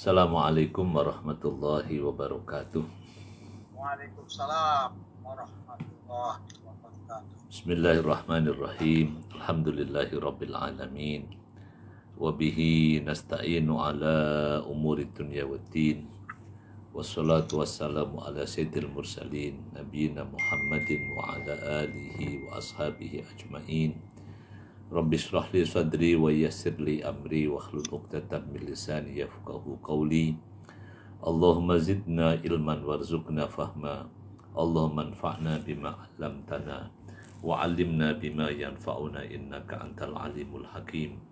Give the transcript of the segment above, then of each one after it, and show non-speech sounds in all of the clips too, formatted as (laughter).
Assalamualaikum warahmatullahi wabarakatuh. Waalaikumsalam warahmatullahi wabarakatuh. Bismillahirrahmanirrahim. Alhamdulillahi rabbil alamin. Wabihi nasta'inu ala umuri dunya wa din. Wassalatu wassalamu ala sayyidil mursalin. Nabiina Muhammadin wa ala alihi wa ashabihi ajma'in. Rabbi israh li sadri wa yassir li amri wa hlul uqdatan min lisani yafqahu qawli Allahumma zidna ilman warzuqna fahma Allahumma anfa'na bima alamtana wa 'allimna bima yanfa'una innaka antal alimul hakim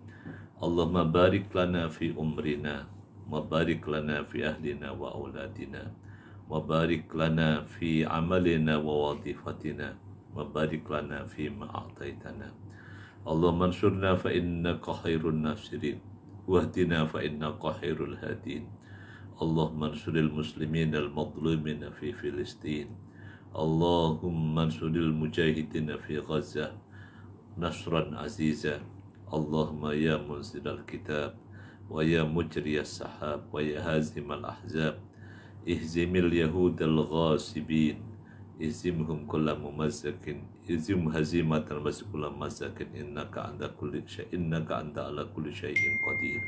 Allahumma barik lana fi umrina wa barik lana fi ahlina wa auladina wa barik lana fi amalina wa wadifatina wa barik lana fi ma'ataitana اللهم انصرنا فإنك خير الناصرين واهدنا فإنك خير الهادين اللهم انصر المسلمين المظلومين في فلسطين اللهم انصر المجاهدين في غزة نصرا عزيزا اللهم يا منزل الكتاب ويا مجري السحاب ويا هازم الأحزاب اهزم اليهود الغاصبين اهزمهم كل ممزق izim hazimat al masukulam masakin ka anda kulli ka anda ala kulli Shayin qadir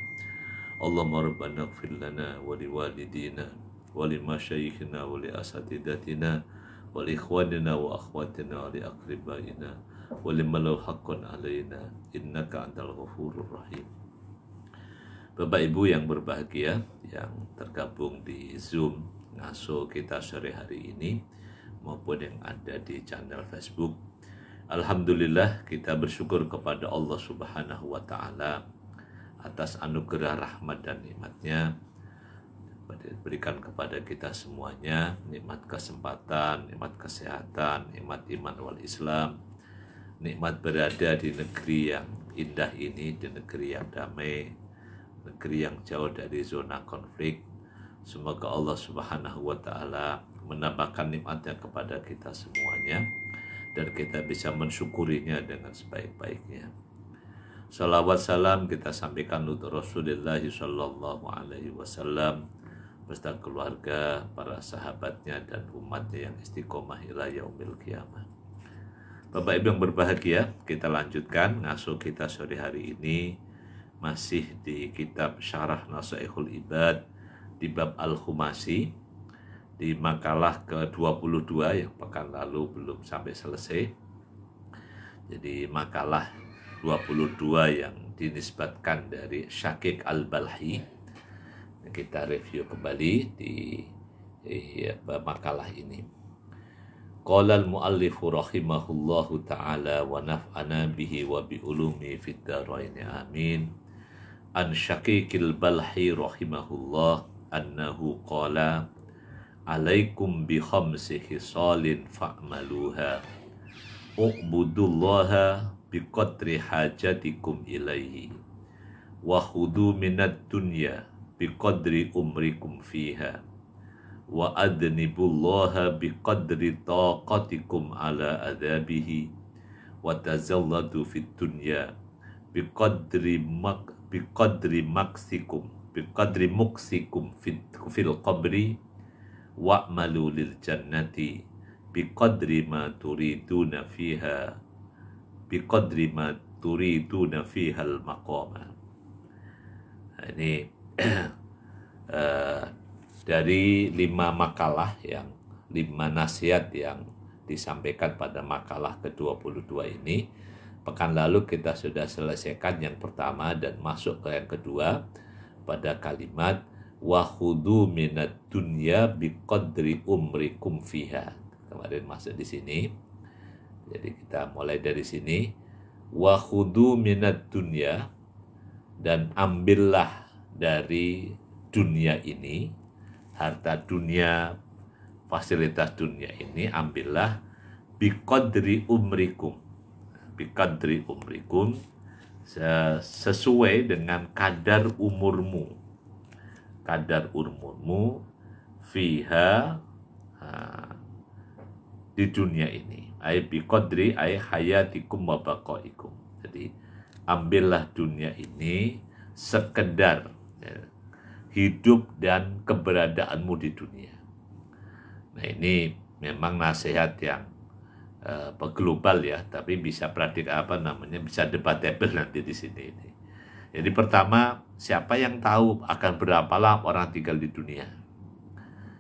Allahumma rabbana ighfir lana wa walidina wa masyayikhina wa liasatidatina wa ikhwanina wa akhwatina wa akribaina wa malau haqqan alaina innaka antal ghafurur rahim Bapak Ibu yang berbahagia yang tergabung di Zoom ngaso kita sore hari ini maupun yang ada di channel Facebook Alhamdulillah kita bersyukur kepada Allah Subhanahu wa taala atas anugerah rahmat dan nikmatnya berikan kepada kita semuanya nikmat kesempatan, nikmat kesehatan, nikmat iman wal Islam, nikmat berada di negeri yang indah ini, di negeri yang damai, negeri yang jauh dari zona konflik. Semoga Allah Subhanahu wa taala menambahkan nikmatnya kepada kita semuanya dan kita bisa mensyukurinya dengan sebaik-baiknya. Salawat salam kita sampaikan untuk Rasulullah Shallallahu Alaihi Wasallam beserta keluarga, para sahabatnya dan umatnya yang istiqomah ila yaumil kiamat. Bapak Ibu yang berbahagia, kita lanjutkan ngasuh kita sore hari ini masih di kitab Syarah Nasaihul Ibad di bab Al-Khumasi di makalah ke-22 yang pekan lalu belum sampai selesai. Jadi makalah 22 yang dinisbatkan dari Syakik Al-Balhi. Kita review kembali di eh, makalah ini. Qala al-muallifu rahimahullahu ta'ala wa naf'ana bihi wa bi ulumi fid dharain amin. An Syakikil Balhi rahimahullah annahu qala عليكم بخمس خصال فاعملوها اعبدوا الله بقدر حاجتكم إليه وخذوا من الدنيا بقدر أمركم فيها وأذنبوا الله بقدر طاقتكم على أذابه وتزلدوا في الدنيا بقدر مك بقدر مكسكم بقدر مكسكم في في القبر wa'malu lil jannati biqadri ma turiduna fiha biqadri ma turiduna fiha al maqama nah, ini uh, (clears throat) dari lima makalah yang lima nasihat yang disampaikan pada makalah ke-22 ini pekan lalu kita sudah selesaikan yang pertama dan masuk ke yang kedua pada kalimat wahudu minat dunya biqadri umrikum fiha kemarin masuk di sini jadi kita mulai dari sini wahudu minat dunya dan ambillah dari dunia ini harta dunia fasilitas dunia ini ambillah biqadri umrikum biqadri umrikum sesuai dengan kadar umurmu kadar urmunmu fiha ha, di dunia ini ay qadri ay hayatikum wa baqaikum jadi ambillah dunia ini sekedar ya, hidup dan keberadaanmu di dunia nah ini memang nasihat yang uh, global ya tapi bisa praktik apa namanya bisa debatable nanti di sini ini jadi pertama Siapa yang tahu akan berapa lama orang tinggal di dunia?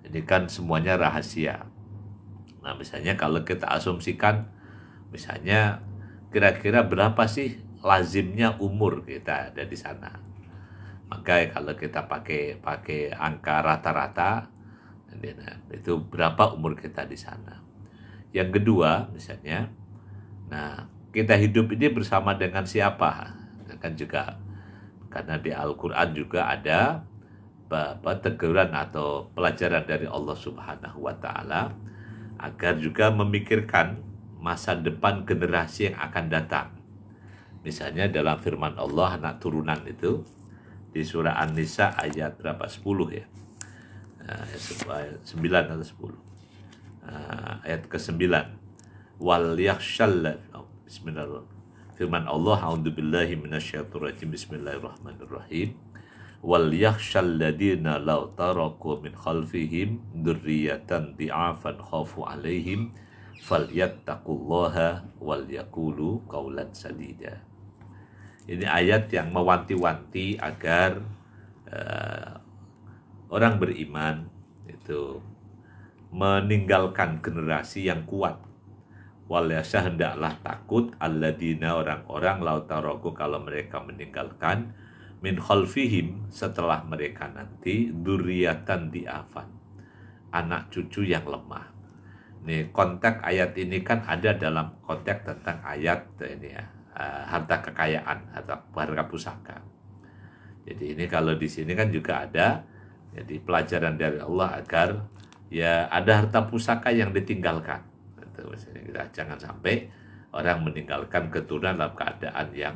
Ini kan semuanya rahasia. Nah, misalnya kalau kita asumsikan, misalnya kira-kira berapa sih lazimnya umur kita ada di sana? Maka kalau kita pakai pakai angka rata-rata, nah, itu berapa umur kita di sana? Yang kedua, misalnya, nah kita hidup ini bersama dengan siapa? Nah, kan juga karena di Al-Quran juga ada apa, teguran atau pelajaran dari Allah Subhanahu wa Ta'ala agar juga memikirkan masa depan generasi yang akan datang. Misalnya dalam firman Allah anak turunan itu di surah An-Nisa ayat berapa 10 ya. 9 eh, atau 10. Eh, ayat ke-9. Wal yakhshall Bismillahirrahmanirrahim Firman Allah, "A'udzubillahi minasyaitonirrajim. Bismillahirrahmanirrahim." Wal yakhshal ladina law taraku min khalfihim dzurriyyatan di'afan khafu 'alaihim falyattaqullaha wal yaqulu qaulan sadida. Ini ayat yang mewanti-wanti agar uh, orang beriman itu meninggalkan generasi yang kuat Walayasya hendaklah takut alladina orang-orang lautaroku kalau mereka meninggalkan min khalfihim setelah mereka nanti duriatan diafan anak cucu yang lemah. Nih konteks ayat ini kan ada dalam konteks tentang ayat ini ya eh, harta kekayaan atau harta pusaka. Jadi ini kalau di sini kan juga ada jadi pelajaran dari Allah agar ya ada harta pusaka yang ditinggalkan Gitu, misalnya kita jangan sampai orang meninggalkan keturunan dalam keadaan yang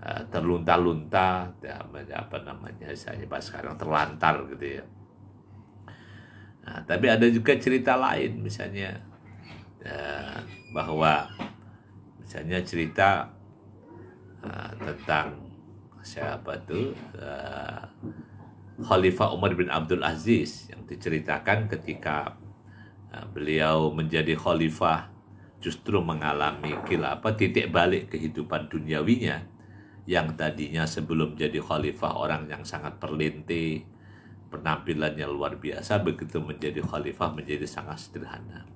uh, terlunta-lunta dan ya, apa namanya saya pas sekarang terlantar gitu ya nah, tapi ada juga cerita lain misalnya uh, bahwa misalnya cerita uh, tentang siapa tuh Khalifah Umar bin Abdul Aziz yang diceritakan ketika Nah, beliau menjadi khalifah justru mengalami kila apa titik balik kehidupan duniawinya yang tadinya sebelum jadi khalifah orang yang sangat perlinti penampilannya luar biasa begitu menjadi khalifah menjadi sangat sederhana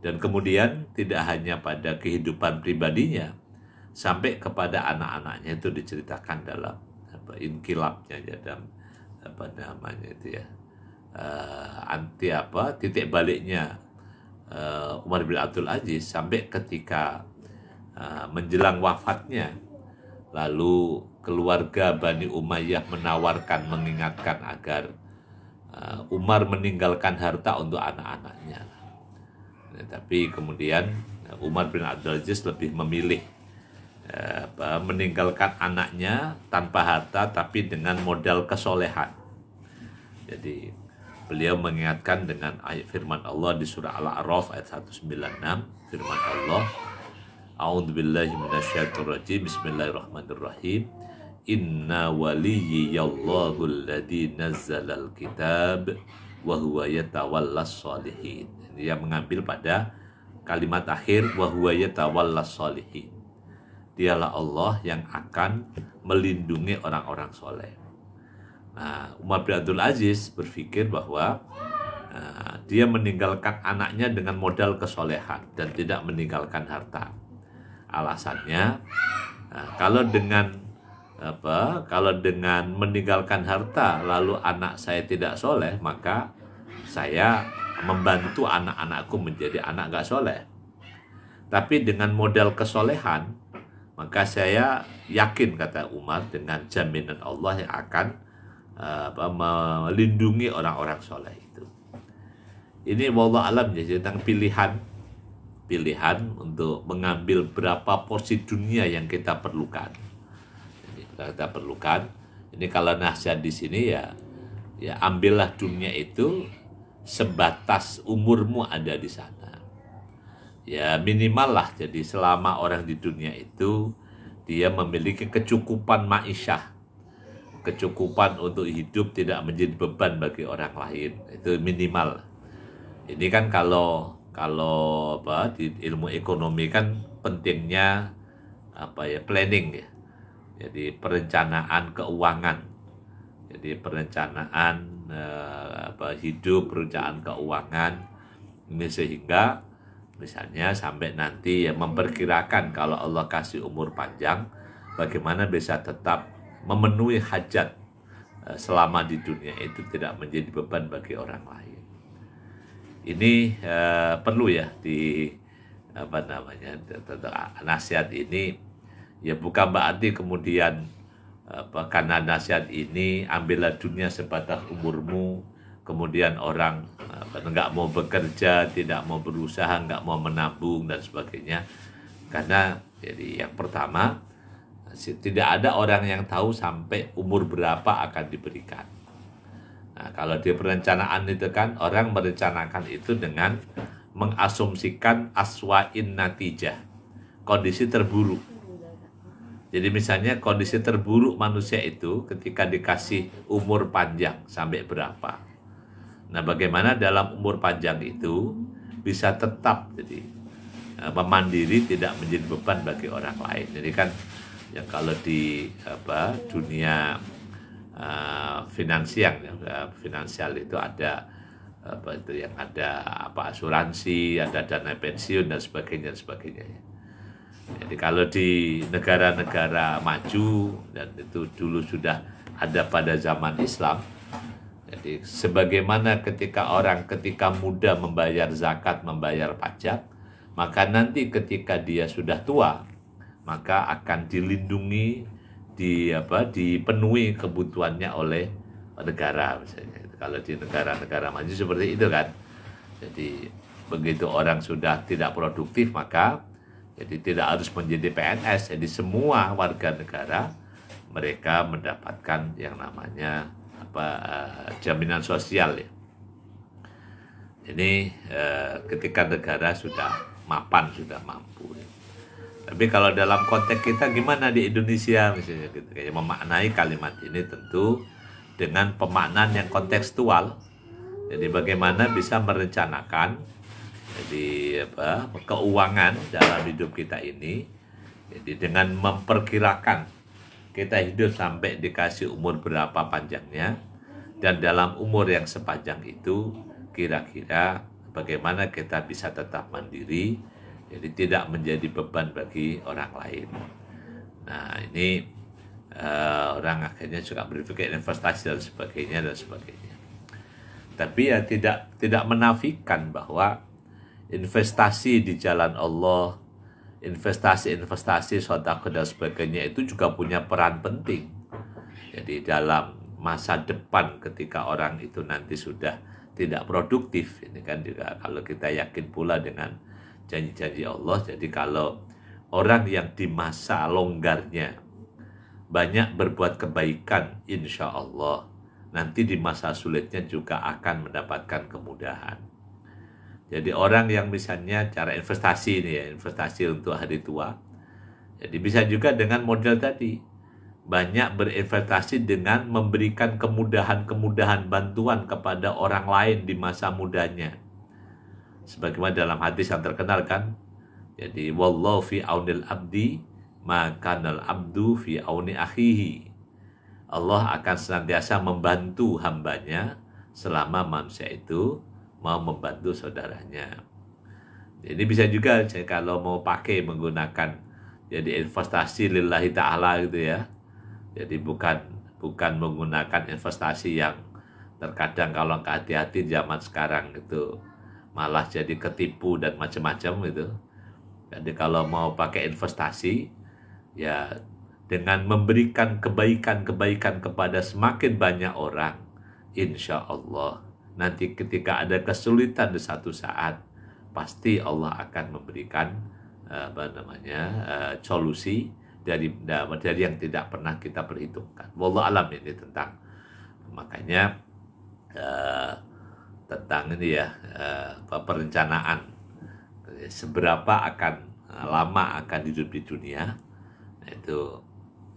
dan kemudian tidak hanya pada kehidupan pribadinya sampai kepada anak-anaknya itu diceritakan dalam apa inkilapnya ya dalam apa namanya itu ya uh, anti apa titik baliknya uh, Umar bin Abdul Aziz sampai ketika uh, menjelang wafatnya lalu keluarga Bani Umayyah menawarkan mengingatkan agar uh, Umar meninggalkan harta untuk anak-anaknya nah, tapi kemudian Umar bin Abdul Aziz lebih memilih apa meninggalkan anaknya tanpa harta tapi dengan modal kesolehan jadi Beliau mengingatkan dengan ayat firman Allah di surah Al-A'raf ayat 196 firman Allah A'udzubillahi minasyaitonirrajim Bismillahirrahmanirrahim Inna waliyallahu alladhi nazzalal kitab wa huwa yatawallas salihin. Dia mengambil pada kalimat akhir wa huwa yatawallas salihin. Dialah Allah yang akan melindungi orang-orang soleh. Uh, Umar bin Abdul Aziz berpikir bahwa uh, dia meninggalkan anaknya dengan modal kesolehan dan tidak meninggalkan harta. Alasannya, uh, kalau dengan apa kalau dengan meninggalkan harta lalu anak saya tidak soleh maka saya membantu anak-anakku menjadi anak gak soleh tapi dengan modal kesolehan maka saya yakin kata Umar dengan jaminan Allah yang akan apa, melindungi orang-orang soleh itu. Ini wallah alam ya tentang pilihan pilihan untuk mengambil berapa porsi dunia yang kita perlukan. Jadi, kita perlukan. Ini kalau nasihat di sini ya ya ambillah dunia itu sebatas umurmu ada di sana. Ya minimal lah jadi selama orang di dunia itu dia memiliki kecukupan ma'isyah kecukupan untuk hidup tidak menjadi beban bagi orang lain itu minimal ini kan kalau kalau apa di ilmu ekonomi kan pentingnya apa ya planning ya jadi perencanaan keuangan jadi perencanaan eh, apa hidup perencanaan keuangan ini sehingga misalnya sampai nanti ya memperkirakan kalau Allah kasih umur panjang bagaimana bisa tetap memenuhi hajat eh, selama di dunia itu tidak menjadi beban bagi orang lain. Ini eh, perlu ya di apa namanya nasihat ini ya bukan berarti kemudian apa, karena nasihat ini ambillah dunia sebatas umurmu kemudian orang apa, nggak mau bekerja tidak mau berusaha nggak mau menabung dan sebagainya karena jadi yang pertama tidak ada orang yang tahu sampai umur berapa akan diberikan. Nah, kalau di perencanaan itu kan orang merencanakan itu dengan mengasumsikan aswain natijah, kondisi terburuk. Jadi misalnya kondisi terburuk manusia itu ketika dikasih umur panjang sampai berapa. Nah, bagaimana dalam umur panjang itu bisa tetap jadi eh, memandiri tidak menjadi beban bagi orang lain. Jadi kan ya kalau di apa dunia uh, finansial ya, eh, finansial itu ada apa itu yang ada apa asuransi, ada dana pensiun dan sebagainya dan sebagainya. Ya. Jadi kalau di negara-negara maju dan itu dulu sudah ada pada zaman Islam. Jadi sebagaimana ketika orang ketika muda membayar zakat, membayar pajak, maka nanti ketika dia sudah tua, maka akan dilindungi di apa dipenuhi kebutuhannya oleh negara misalnya kalau di negara-negara maju seperti itu kan jadi begitu orang sudah tidak produktif maka jadi tidak harus menjadi PNS jadi semua warga negara mereka mendapatkan yang namanya apa eh, jaminan sosial ya ini eh, ketika negara sudah mapan sudah mampu tapi kalau dalam konteks kita gimana di Indonesia misalnya gitu kayak memaknai kalimat ini tentu dengan pemaknaan yang kontekstual. Jadi bagaimana bisa merencanakan jadi apa keuangan dalam hidup kita ini. Jadi dengan memperkirakan kita hidup sampai dikasih umur berapa panjangnya dan dalam umur yang sepanjang itu kira-kira bagaimana kita bisa tetap mandiri jadi tidak menjadi beban bagi orang lain. Nah ini uh, orang akhirnya juga berpikir investasi dan sebagainya dan sebagainya. Tapi ya tidak tidak menafikan bahwa investasi di jalan Allah, investasi-investasi sodako dan sebagainya itu juga punya peran penting. Jadi dalam masa depan ketika orang itu nanti sudah tidak produktif, ini kan juga kalau kita yakin pula dengan janji-janji Allah. Jadi kalau orang yang di masa longgarnya banyak berbuat kebaikan insya Allah nanti di masa sulitnya juga akan mendapatkan kemudahan. Jadi orang yang misalnya cara investasi ini ya, investasi untuk hari tua. Jadi bisa juga dengan model tadi. Banyak berinvestasi dengan memberikan kemudahan-kemudahan bantuan kepada orang lain di masa mudanya sebagaimana dalam hadis yang terkenal kan jadi wallahu fi aunil abdi maka al abdu fi auni akhihi Allah akan senantiasa membantu hambanya selama manusia itu mau membantu saudaranya. Jadi bisa juga kalau mau pakai menggunakan jadi investasi lillahi ta'ala gitu ya. Jadi bukan bukan menggunakan investasi yang terkadang kalau hati-hati zaman sekarang gitu malah jadi ketipu dan macam-macam gitu. Jadi kalau mau pakai investasi ya dengan memberikan kebaikan-kebaikan kepada semakin banyak orang, insya Allah nanti ketika ada kesulitan di satu saat pasti Allah akan memberikan eh, apa namanya eh, solusi dari eh, dari yang tidak pernah kita perhitungkan. Wallah alam ini tentang makanya tentang ini ya e, perencanaan seberapa akan eh, lama akan hidup di dunia itu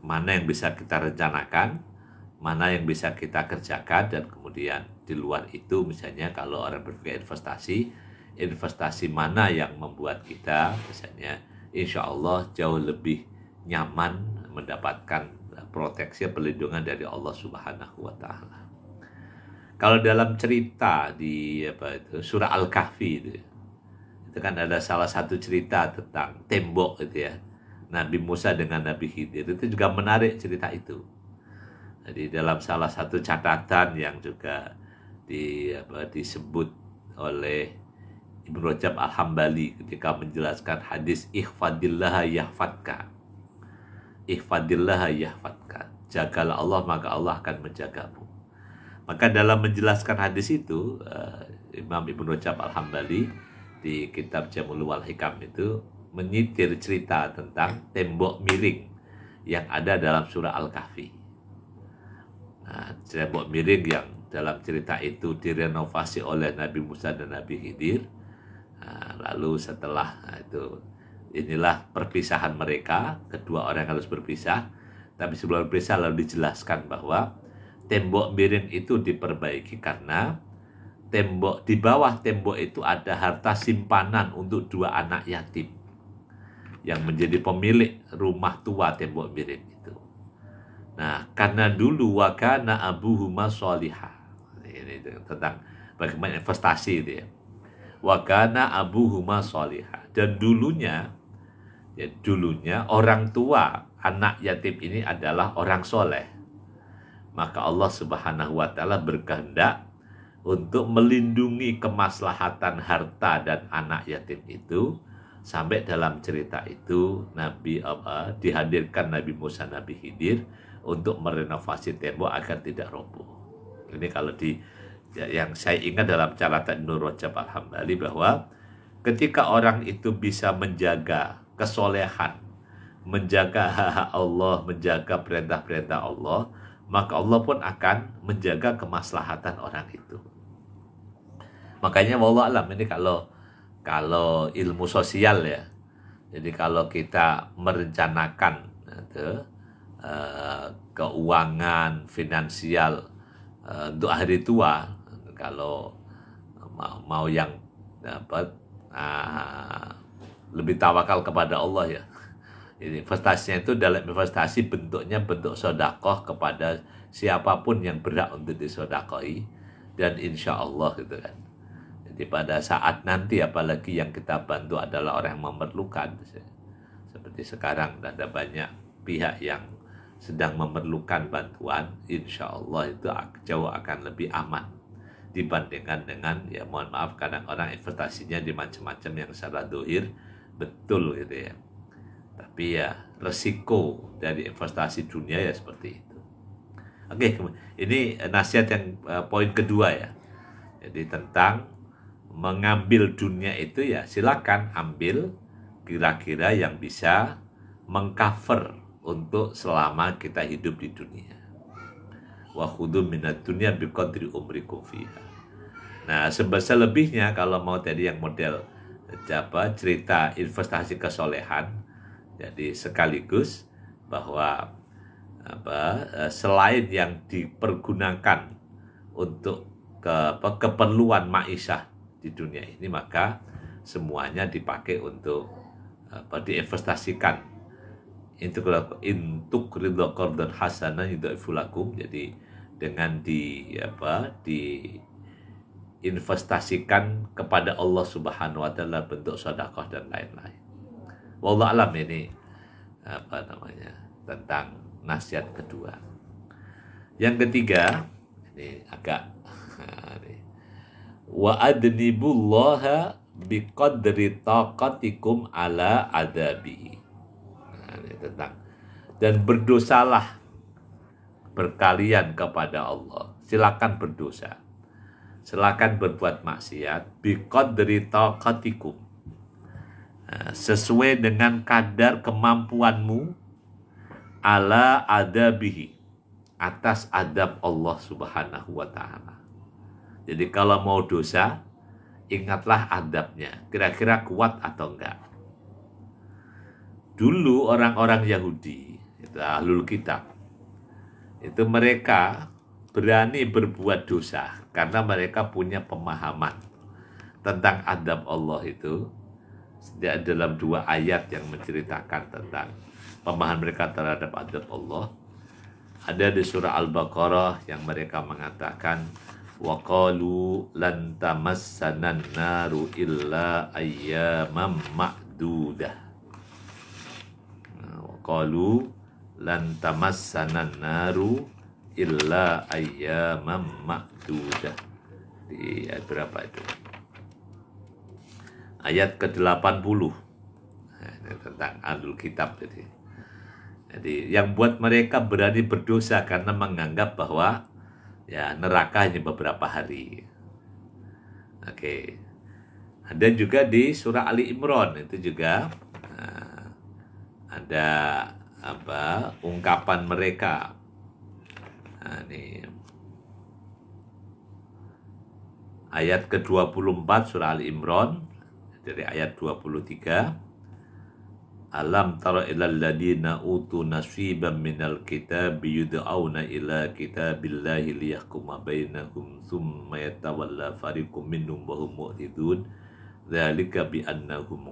mana yang bisa kita rencanakan mana yang bisa kita kerjakan dan kemudian di luar itu misalnya kalau orang berpikir investasi investasi mana yang membuat kita misalnya insya Allah jauh lebih nyaman mendapatkan proteksi perlindungan dari Allah Subhanahu wa taala. Kalau dalam cerita di apa itu surah Al-Kahfi itu, itu kan ada salah satu cerita tentang tembok itu ya. Nabi Musa dengan Nabi Khidir itu juga menarik cerita itu. Di dalam salah satu catatan yang juga di apa, disebut oleh Ibnu Rajab Al-Hambali ketika menjelaskan hadis ikhfadillaha yahfadka. ikhfadillaha yahfadka. Jagalah Allah maka Allah akan menjagamu. Maka dalam menjelaskan hadis itu uh, Imam Ibn Rajab Al-Hambali di kitab Jamul Wal Hikam itu menyitir cerita tentang tembok miring yang ada dalam surah Al-Kahfi. Nah, tembok miring yang dalam cerita itu direnovasi oleh Nabi Musa dan Nabi Hidir. Nah, lalu setelah nah itu inilah perpisahan mereka, kedua orang harus berpisah. Tapi sebelum berpisah lalu dijelaskan bahwa tembok miring itu diperbaiki karena tembok di bawah tembok itu ada harta simpanan untuk dua anak yatim yang menjadi pemilik rumah tua tembok miring itu. Nah, karena dulu wakana Abu Huma soliha. Ini tentang bagaimana investasi itu ya. Wakana Huma soliha. Dan dulunya, ya dulunya orang tua anak yatim ini adalah orang soleh maka Allah Subhanahu wa taala berkehendak untuk melindungi kemaslahatan harta dan anak yatim itu sampai dalam cerita itu Nabi uh, dihadirkan Nabi Musa Nabi hidir untuk merenovasi tembok agar tidak roboh. Ini kalau di ya, yang saya ingat dalam catatan Nur Rajab al bahwa ketika orang itu bisa menjaga kesolehan, menjaga Allah, menjaga perintah-perintah Allah, maka Allah pun akan menjaga kemaslahatan orang itu. Makanya Allah alam ini kalau kalau ilmu sosial ya. Jadi kalau kita merencanakan itu, uh, keuangan finansial eh, untuk hari tua, kalau mau, mau yang dapat uh, ah, lebih tawakal kepada Allah ya, investasinya itu dalam investasi bentuknya bentuk sodakoh kepada siapapun yang berhak untuk disodakoi dan insya Allah gitu kan jadi pada saat nanti apalagi yang kita bantu adalah orang yang memerlukan seperti sekarang ada banyak pihak yang sedang memerlukan bantuan insya Allah itu jauh akan lebih aman dibandingkan dengan ya mohon maaf kadang orang investasinya di macam-macam yang salah dohir betul gitu ya tapi ya resiko dari investasi dunia ya seperti itu oke ini nasihat yang uh, poin kedua ya jadi tentang mengambil dunia itu ya silakan ambil kira-kira yang bisa mengcover untuk selama kita hidup di dunia. Wa khudhu minat dunya biqadri umrikum fiha. Nah, sebesar lebihnya kalau mau tadi yang model eh, apa cerita investasi kesolehan jadi sekaligus bahwa apa eh, selain yang dipergunakan untuk ke, apa, keperluan maisah di dunia ini maka semuanya dipakai untuk apa diinvestasikan untuk ridho kordon Hasanah yudhaifulakum jadi dengan di apa di investasikan kepada Allah Subhanahu wa taala bentuk sedekah dan lain-lain Wallah alam ini apa namanya tentang nasihat kedua. Yang ketiga ini agak (laughs) ini, wa adnibullaha biqadri taqatikum ala adabi. Nah, ini tentang dan berdosalah berkalian kepada Allah. Silakan berdosa. Silakan berbuat maksiat biqadri taqatikum Eh, sesuai dengan kadar kemampuanmu ala adabihi atas adab Allah Subhanahu wa taala. Jadi kalau mau dosa, ingatlah adabnya. Kira-kira kuat atau enggak. Dulu orang-orang Yahudi, itu ahlul kitab, itu mereka berani berbuat dosa karena mereka punya pemahaman tentang adab Allah itu dalam dua ayat yang menceritakan tentang pemahaman mereka terhadap adab Allah. Ada di surah Al-Baqarah yang mereka mengatakan waqalu lan tamassanan naru illa ayyamam ma'dudah. Nah, waqalu lan tamassanan naru illa ayyamam ma'dudah. Di ayat berapa itu? ayat ke-80 nah, tentang Ahlul Kitab jadi. Jadi yang buat mereka berani berdosa karena menganggap bahwa ya neraka hanya beberapa hari. Oke. Okay. Ada juga di surah Ali Imran itu juga nah, ada apa ungkapan mereka. Nah, ini ayat ke-24 surah Ali Imran dari ayat 23 Alam tara ilal ladina utu nasiban minal kitab yud'auna ila kitabillahi liyahkuma bainahum thumma yatawalla fariqum minhum wa hum mu'ridun dzalika bi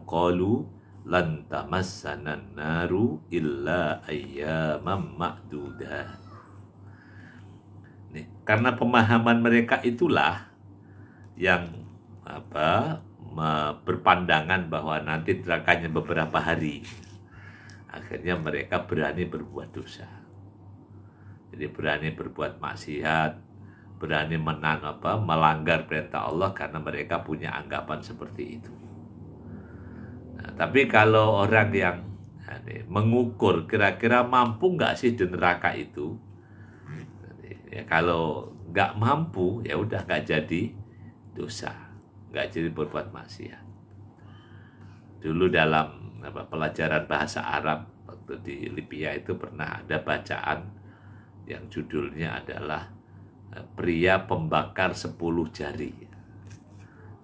qalu lan tamassana naru illa ayyaman ma'dudah Nih, karena pemahaman mereka itulah yang apa berpandangan bahwa nanti nerakanya beberapa hari. Akhirnya mereka berani berbuat dosa. Jadi berani berbuat maksiat, berani menang apa melanggar perintah Allah karena mereka punya anggapan seperti itu. Nah, tapi kalau orang yang mengukur kira-kira mampu nggak sih di neraka itu, ya kalau nggak mampu ya udah nggak jadi dosa nggak jadi berbuat maksiat dulu dalam apa, pelajaran bahasa Arab waktu di Libya itu pernah ada bacaan yang judulnya adalah e, pria pembakar sepuluh jari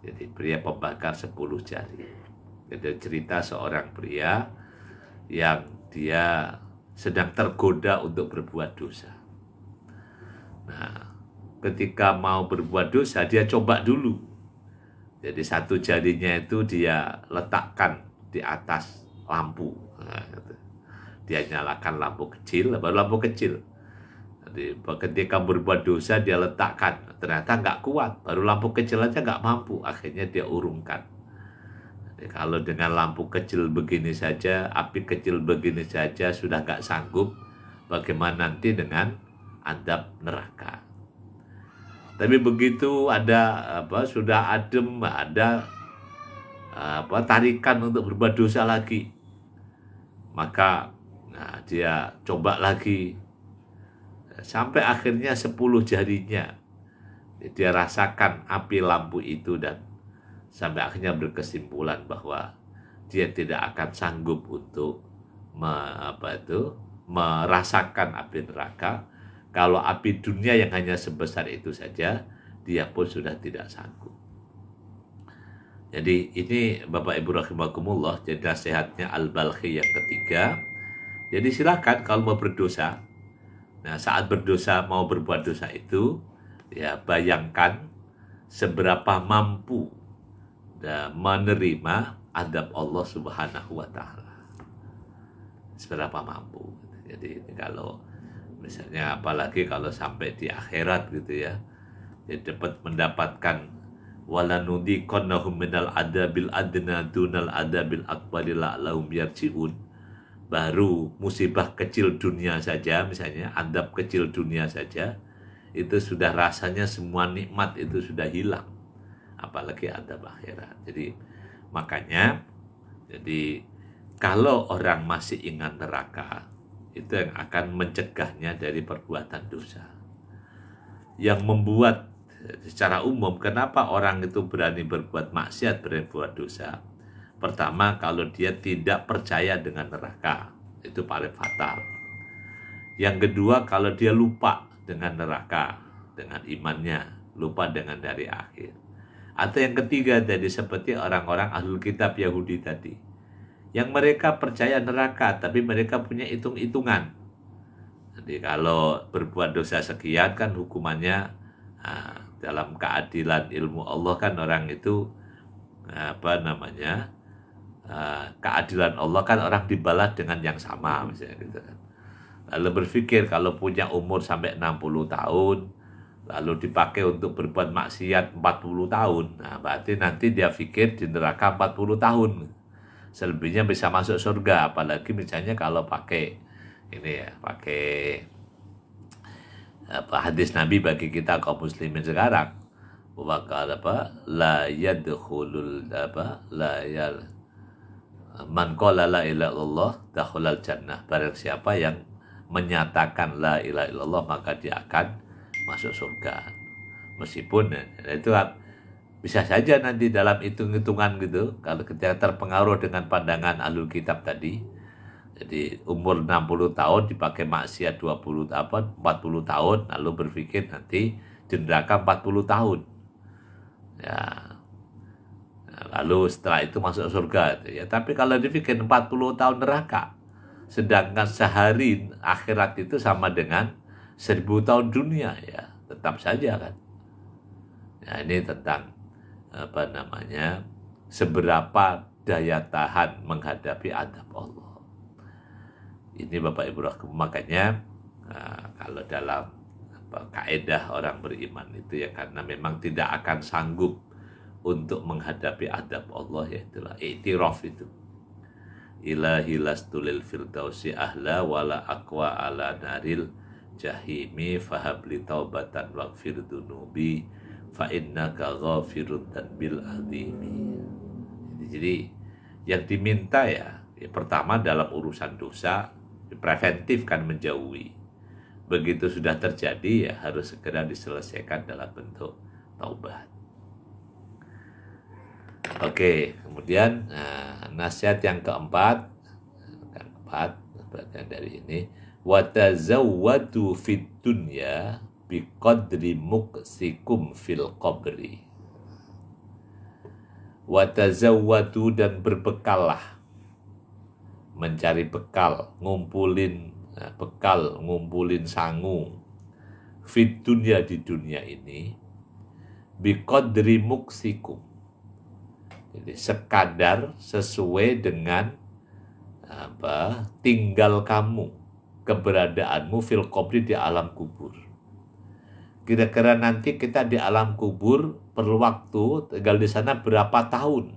jadi pria pembakar sepuluh jari ada cerita seorang pria yang dia sedang tergoda untuk berbuat dosa nah ketika mau berbuat dosa dia coba dulu jadi satu jarinya itu dia letakkan di atas lampu. Nah, gitu. Dia nyalakan lampu kecil, baru lampu kecil. Jadi ketika berbuat dosa dia letakkan, ternyata nggak kuat, baru lampu kecil aja nggak mampu, akhirnya dia urungkan. Jadi, kalau dengan lampu kecil begini saja, api kecil begini saja sudah nggak sanggup, bagaimana nanti dengan adab neraka? tapi begitu ada apa sudah adem ada apa tarikan untuk berbuat dosa lagi maka nah, dia coba lagi sampai akhirnya sepuluh jarinya dia rasakan api lampu itu dan sampai akhirnya berkesimpulan bahwa dia tidak akan sanggup untuk me, apa itu merasakan api neraka kalau api dunia yang hanya sebesar itu saja, dia pun sudah tidak sanggup. Jadi ini Bapak Ibu rahimakumullah, jadi nasihatnya Al-Balkhi yang ketiga. Jadi silakan kalau mau berdosa. Nah, saat berdosa mau berbuat dosa itu, ya bayangkan seberapa mampu dan ya, menerima adab Allah Subhanahu wa taala. Seberapa mampu. Jadi kalau misalnya apalagi kalau sampai di akhirat gitu ya dia ya, dapat mendapatkan walanudi walanudikonnahum minal adabil adna dunal adabil akbari lahum yarji'un baru musibah kecil dunia saja misalnya adab kecil dunia saja itu sudah rasanya semua nikmat itu sudah hilang apalagi adab akhirat jadi makanya jadi kalau orang masih ingat neraka itu yang akan mencegahnya dari perbuatan dosa. Yang membuat secara umum kenapa orang itu berani berbuat maksiat, berani berbuat dosa? Pertama, kalau dia tidak percaya dengan neraka, itu paling fatal. Yang kedua, kalau dia lupa dengan neraka, dengan imannya, lupa dengan dari akhir. Atau yang ketiga jadi seperti orang-orang ahlul kitab Yahudi tadi yang mereka percaya neraka, tapi mereka punya hitung-hitungan. Jadi kalau berbuat dosa sekian kan hukumannya nah, dalam keadilan ilmu Allah kan orang itu apa namanya keadilan Allah kan orang dibalas dengan yang sama misalnya gitu kan. Lalu berpikir kalau punya umur sampai 60 tahun lalu dipakai untuk berbuat maksiat 40 tahun. Nah, berarti nanti dia pikir di neraka 40 tahun selebihnya bisa masuk surga apalagi misalnya kalau pakai ini ya pakai apa hadis Nabi bagi kita kaum muslimin sekarang bahwa apa la yadkhulul apa la yal man qala la ilaha illallah dakhulal jannah barang siapa yang menyatakan la ilaha illallah maka dia akan masuk surga meskipun ya, itu bisa saja nanti dalam hitung-hitungan gitu kalau kita terpengaruh dengan pandangan alul kitab tadi jadi umur 60 tahun dipakai maksiat 20 apa 40 tahun lalu berpikir nanti di 40 tahun ya lalu setelah itu masuk surga ya tapi kalau dipikir 40 tahun neraka sedangkan sehari akhirat itu sama dengan 1000 tahun dunia ya tetap saja kan ya ini tentang apa namanya seberapa daya tahan menghadapi adab Allah. Ini Bapak Ibu Rahim, makanya eh, kalau dalam kaedah orang beriman itu ya karena memang tidak akan sanggup untuk menghadapi adab Allah ya itulah itiraf itu. Ilahi lastulil firdausi ahla wala akwa ala naril jahimi fahabli taubatan wakfir dunubi fa innaka ghafirun tadbil adimi. Jadi yang diminta ya, ya pertama dalam urusan dosa preventif kan menjauhi. Begitu sudah terjadi ya harus segera diselesaikan dalam bentuk taubat. Oke, kemudian nah, nasihat yang keempat, keempat dari ini watazawadu fid dunya biqadri muksikum fil qabri watazawwadu dan berbekallah mencari bekal ngumpulin eh, bekal ngumpulin sangu fit dunia di dunia ini biqadri muksikum jadi sekadar sesuai dengan apa tinggal kamu keberadaanmu fil qabri di alam kubur Kira-kira nanti kita di alam kubur perlu waktu tinggal di sana berapa tahun?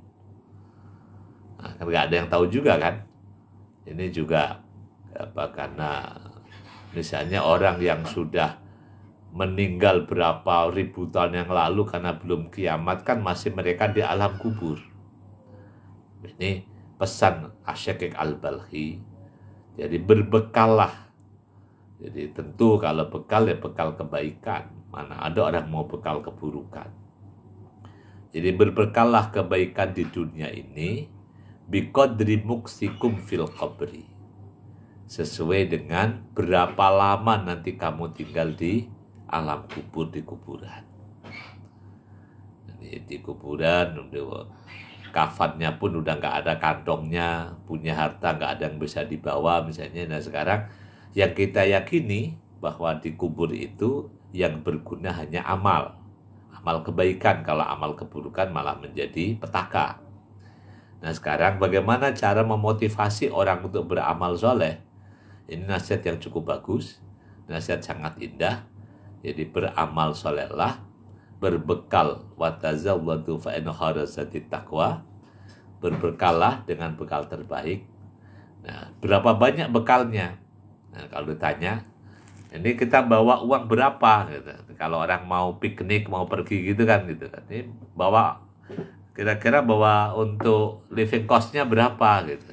Nah, kan ada yang tahu juga kan? Ini juga apa karena misalnya orang yang sudah meninggal berapa ribu tahun yang lalu karena belum kiamat kan masih mereka di alam kubur. Ini pesan Asyik Al-Balhi. Jadi berbekallah. Jadi tentu kalau bekal ya bekal kebaikan. Mana ada orang mau bekal keburukan. Jadi berbekallah kebaikan di dunia ini biqadri muksikum fil qabri. Sesuai dengan berapa lama nanti kamu tinggal di alam kubur di kuburan. Jadi di kuburan kafannya pun udah nggak ada kantongnya, punya harta nggak ada yang bisa dibawa misalnya. Nah sekarang yang kita yakini bahwa di kubur itu yang berguna hanya amal. Amal kebaikan, kalau amal keburukan malah menjadi petaka. Nah sekarang bagaimana cara memotivasi orang untuk beramal soleh? Ini nasihat yang cukup bagus, nasihat sangat indah. Jadi beramal solehlah, berbekal watazawwadu fa'inharazati taqwa, berbekallah dengan bekal terbaik. Nah, berapa banyak bekalnya? Nah, kalau ditanya, ini kita bawa uang berapa gitu kalau orang mau piknik mau pergi gitu kan gitu kan. ini bawa kira-kira bawa untuk living costnya berapa gitu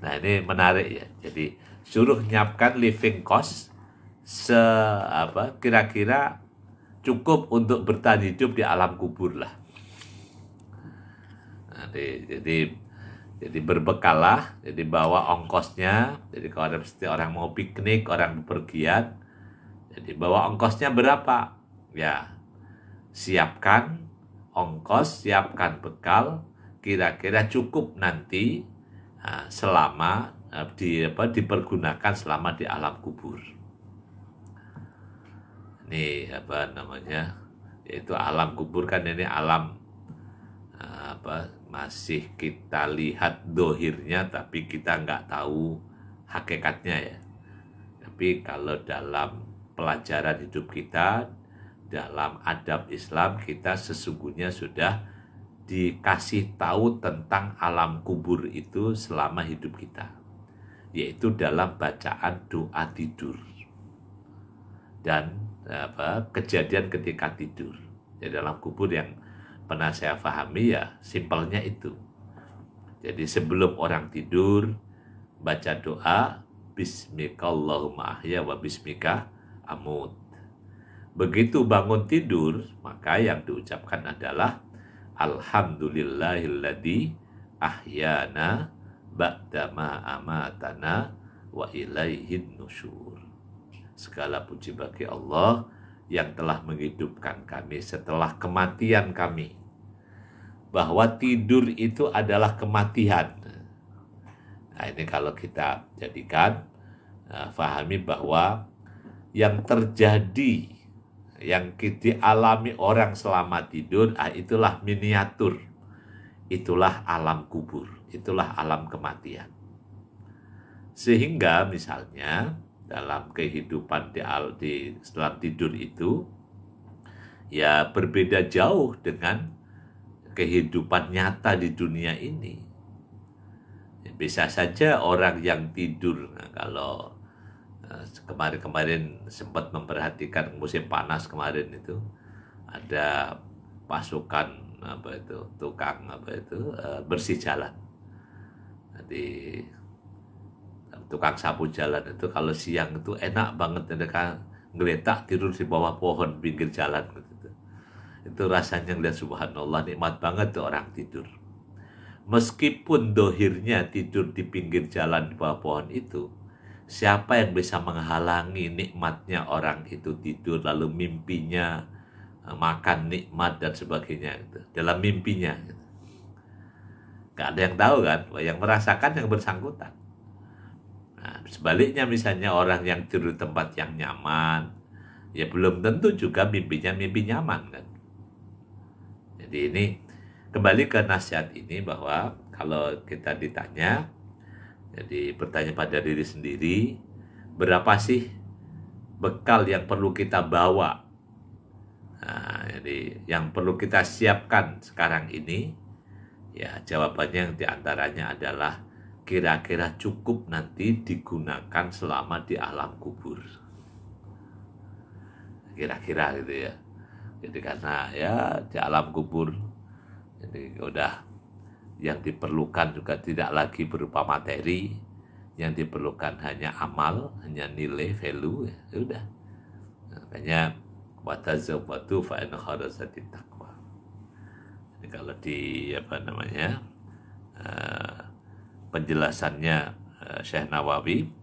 nah ini menarik ya jadi suruh nyiapkan living cost se apa kira-kira cukup untuk bertahan hidup di alam kubur lah. Nah, di, jadi jadi berbekalah, jadi bawa ongkosnya. Jadi kalau ada orang mau piknik, orang bepergian, jadi bawa ongkosnya berapa? Ya, siapkan ongkos, siapkan bekal, kira-kira cukup nanti selama di apa dipergunakan selama di alam kubur. Ini apa namanya? Yaitu alam kubur kan ini alam apa masih kita lihat dohirnya tapi kita nggak tahu hakikatnya ya tapi kalau dalam pelajaran hidup kita dalam adab Islam kita sesungguhnya sudah dikasih tahu tentang alam kubur itu selama hidup kita yaitu dalam bacaan doa tidur dan apa, kejadian ketika tidur ya dalam kubur yang pernah saya pahami ya simpelnya itu. Jadi sebelum orang tidur baca doa Bismillahirrahmanirrahim wa bismika amut. Begitu bangun tidur, maka yang diucapkan adalah Alhamdulillahilladzi ahyana ba'dama amatana wa ilaihin nusyur. Segala puji bagi Allah yang telah menghidupkan kami setelah kematian kami bahwa tidur itu adalah kematian. Nah, ini kalau kita jadikan nah, fahami bahwa yang terjadi yang dialami orang selama tidur ah itulah miniatur. Itulah alam kubur, itulah alam kematian. Sehingga misalnya dalam kehidupan di, di setelah tidur itu ya berbeda jauh dengan kehidupan nyata di dunia ini. Ya, bisa saja orang yang tidur, nah, kalau eh, kemarin-kemarin sempat memperhatikan musim panas kemarin itu ada pasukan apa itu tukang apa itu eh, bersih jalan. Jadi tukang sapu jalan itu kalau siang itu enak banget mereka ngeletak tidur di bawah pohon pinggir jalan gitu itu rasanya ngeliat subhanallah nikmat banget tuh orang tidur meskipun dohirnya tidur di pinggir jalan di bawah pohon itu siapa yang bisa menghalangi nikmatnya orang itu tidur lalu mimpinya eh, makan nikmat dan sebagainya gitu. dalam mimpinya gitu. Gak ada yang tahu kan yang merasakan yang bersangkutan nah, sebaliknya misalnya orang yang tidur di tempat yang nyaman ya belum tentu juga mimpinya mimpi nyaman kan jadi ini kembali ke nasihat ini bahwa kalau kita ditanya, jadi bertanya pada diri sendiri, berapa sih bekal yang perlu kita bawa? Nah, jadi yang perlu kita siapkan sekarang ini, ya jawabannya yang diantaranya adalah kira-kira cukup nanti digunakan selama di alam kubur. Kira-kira gitu ya jadi karena ya di alam kubur jadi udah yang diperlukan juga tidak lagi berupa materi yang diperlukan hanya amal hanya nilai value ya, ya udah nah, makanya watazawwadu fa taqwa jadi kalau di apa namanya eh, penjelasannya uh, Syekh Nawawi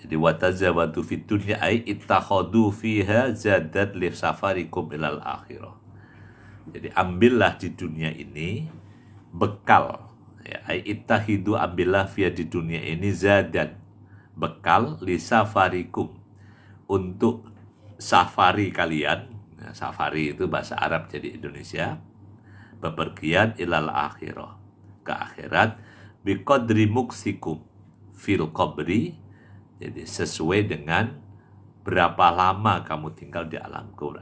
jadi watazawadu fid dunya ay ittakhadu fiha zadat li safarikum ilal akhirah. Jadi ambillah di dunia ini bekal ya ay ittahidu ambillah fiha di dunia ini zadat bekal li safarikum untuk safari kalian. Ya, safari itu bahasa Arab jadi Indonesia. Bepergian ilal akhirah ke akhirat biqadri muksikum fil qabri jadi sesuai dengan berapa lama kamu tinggal di alam wa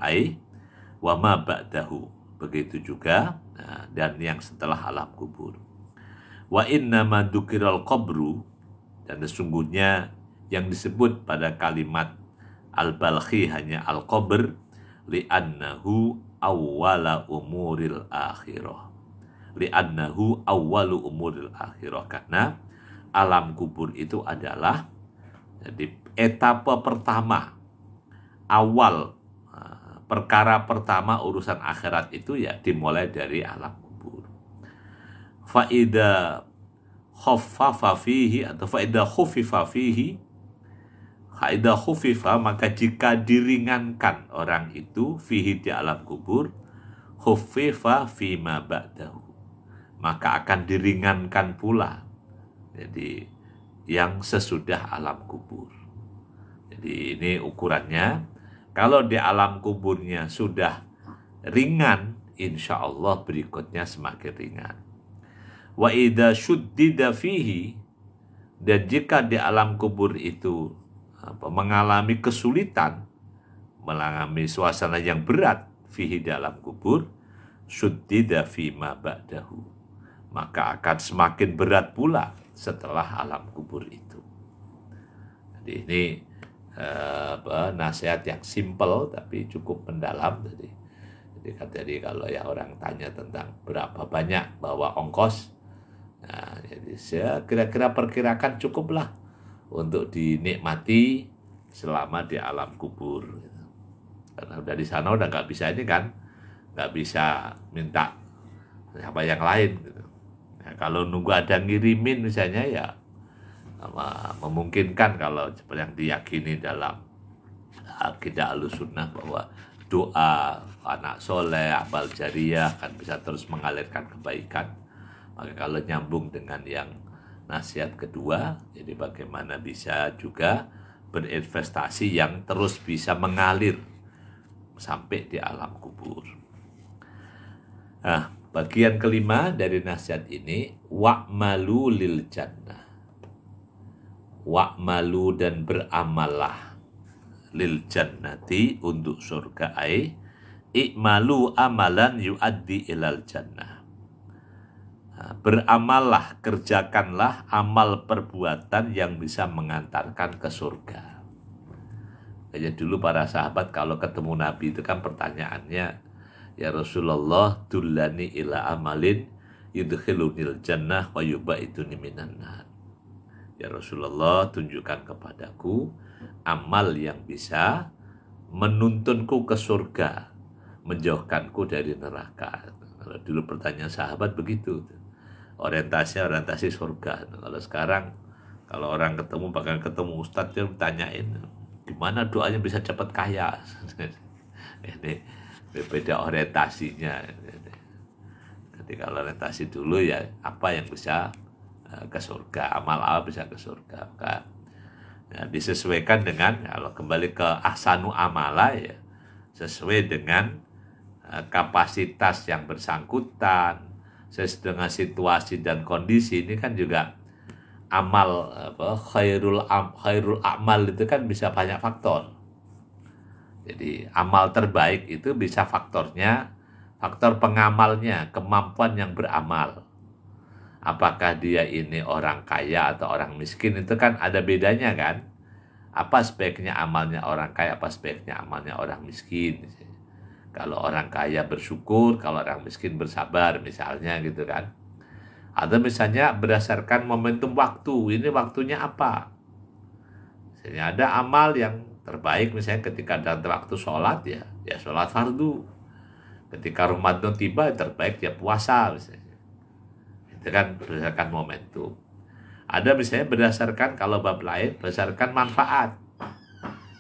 wama ba'dahu. Begitu juga nah, dan yang setelah alam kubur. Wa inna dukiral qabru dan sesungguhnya yang disebut pada kalimat al-balkhi hanya al-qabr li'annahu awwala umuril akhirah li'annahu awwalu umuril akhirah karena alam kubur itu adalah jadi etapa pertama awal eh, perkara pertama urusan akhirat itu ya dimulai dari alam kubur. Faida khaffafa fihi atau faida khufifa fihi faida khufifa maka jika diringankan orang itu fihi di alam kubur khufifa fima ba'dahu maka akan diringankan pula. Jadi yang sesudah alam kubur. Jadi ini ukurannya. Kalau di alam kuburnya sudah ringan, insya Allah berikutnya semakin ringan. Wa ida shuddida fihi, dan jika di alam kubur itu mengalami kesulitan, mengalami suasana yang berat fihi dalam kubur, shuddida fima ba'dahu. Maka akan semakin berat pula setelah alam kubur itu. Jadi ini eh, apa, nasihat yang simple tapi cukup mendalam Jadi, Jadi, kan jadi kalau ya orang tanya tentang berapa banyak bawa ongkos, nah, jadi saya kira-kira perkirakan cukuplah untuk dinikmati selama di alam kubur. Karena udah di sana udah nggak bisa ini kan, nggak bisa minta apa yang lain. Gitu. Nah, kalau nunggu ada ngirimin misalnya ya memungkinkan kalau seperti yang diyakini dalam akidah sunnah bahwa doa anak soleh abal jariah kan bisa terus mengalirkan kebaikan maka kalau nyambung dengan yang nasihat kedua jadi bagaimana bisa juga berinvestasi yang terus bisa mengalir sampai di alam kubur nah Bagian kelima dari nasihat ini, malu lil jannah. malu dan beramallah lil jannati untuk surga ai. ikmalu amalan yu'addi ilal jannah. Beramallah, kerjakanlah amal perbuatan yang bisa mengantarkan ke surga. Kayaknya dulu para sahabat kalau ketemu Nabi itu kan pertanyaannya, Ya Rasulullah tulani ila amalin yudkhilunil jannah wa yubaituni minan nar. Ya Rasulullah tunjukkan kepadaku amal yang bisa menuntunku ke surga, menjauhkanku dari neraka. Kalau dulu pertanyaan sahabat begitu. Orientasinya orientasi surga. Kalau sekarang kalau orang ketemu bahkan ketemu ustadz dia tanyain gimana doanya bisa cepat kaya (laughs) ini beda orientasinya jadi kalau orientasi dulu ya apa yang bisa eh, ke surga amal apa bisa ke surga maka ya, nah, disesuaikan dengan kalau kembali ke asanu amala ya sesuai dengan eh, kapasitas yang bersangkutan sesuai dengan situasi dan kondisi ini kan juga amal apa khairul am, khairul amal itu kan bisa banyak faktor jadi amal terbaik itu bisa faktornya, faktor pengamalnya, kemampuan yang beramal. Apakah dia ini orang kaya atau orang miskin itu kan ada bedanya kan? Apa sebaiknya amalnya orang kaya, apa sebaiknya amalnya orang miskin? Kalau orang kaya bersyukur, kalau orang miskin bersabar misalnya gitu kan. Ada misalnya berdasarkan momentum waktu, ini waktunya apa? Misalnya ada amal yang terbaik misalnya ketika ada waktu sholat ya ya sholat fardu ketika Ramadan tiba ya terbaik ya puasa misalnya itu kan berdasarkan momentum ada misalnya berdasarkan kalau bab lain berdasarkan manfaat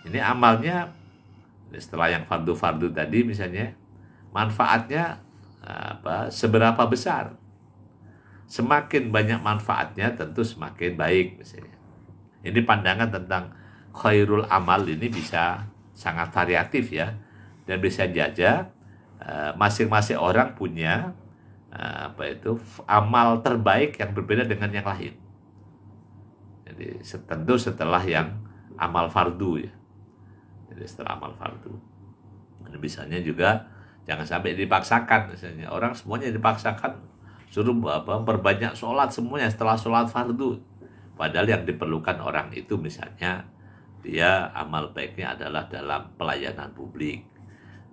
ini amalnya setelah yang fardu-fardu tadi misalnya manfaatnya apa seberapa besar semakin banyak manfaatnya tentu semakin baik misalnya ini pandangan tentang khairul amal ini bisa sangat variatif ya dan bisa jaja eh, masing-masing orang punya eh, apa itu amal terbaik yang berbeda dengan yang lain. Jadi tentu setelah yang amal fardu ya. Jadi setelah amal fardu. Dan misalnya juga jangan sampai dipaksakan misalnya orang semuanya dipaksakan suruh apa memperbanyak sholat semuanya setelah sholat fardu padahal yang diperlukan orang itu misalnya dia amal baiknya adalah dalam pelayanan publik.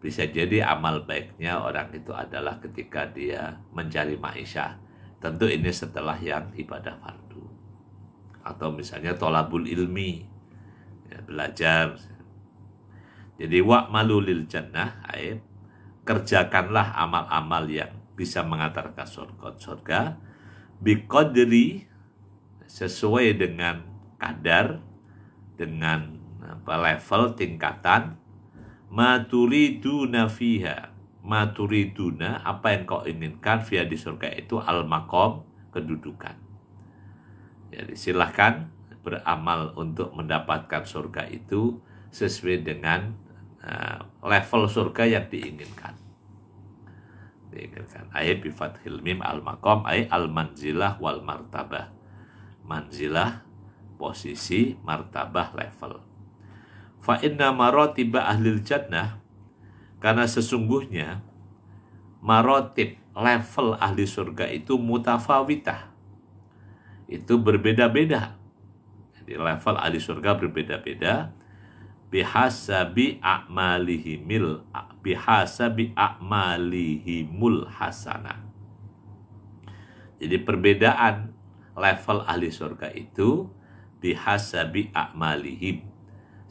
Bisa jadi amal baiknya orang itu adalah ketika dia mencari maisha. Tentu ini setelah yang ibadah fardu. Atau misalnya tolabul ilmi, ya, belajar. Jadi wa'malu lil jannah, aib. kerjakanlah amal-amal yang bisa mengantarkan surga, surga biqadri sesuai dengan kadar dengan apa, level tingkatan maturiduna fiha maturiduna apa yang kau inginkan via di surga itu al makom kedudukan jadi silahkan beramal untuk mendapatkan surga itu sesuai dengan uh, level surga yang diinginkan diinginkan ayat bifat hilmim al makom ayat al manzilah wal martabah manzilah posisi, martabah, level. Fa inna maratiba ahlil jannah karena sesungguhnya marotib level ahli surga itu mutafawitah. Itu berbeda-beda. Jadi level ahli surga berbeda-beda bihasabi a'malihimil bihasabi a'malihimul hasana. Jadi perbedaan level ahli surga itu bihasabi a'malihim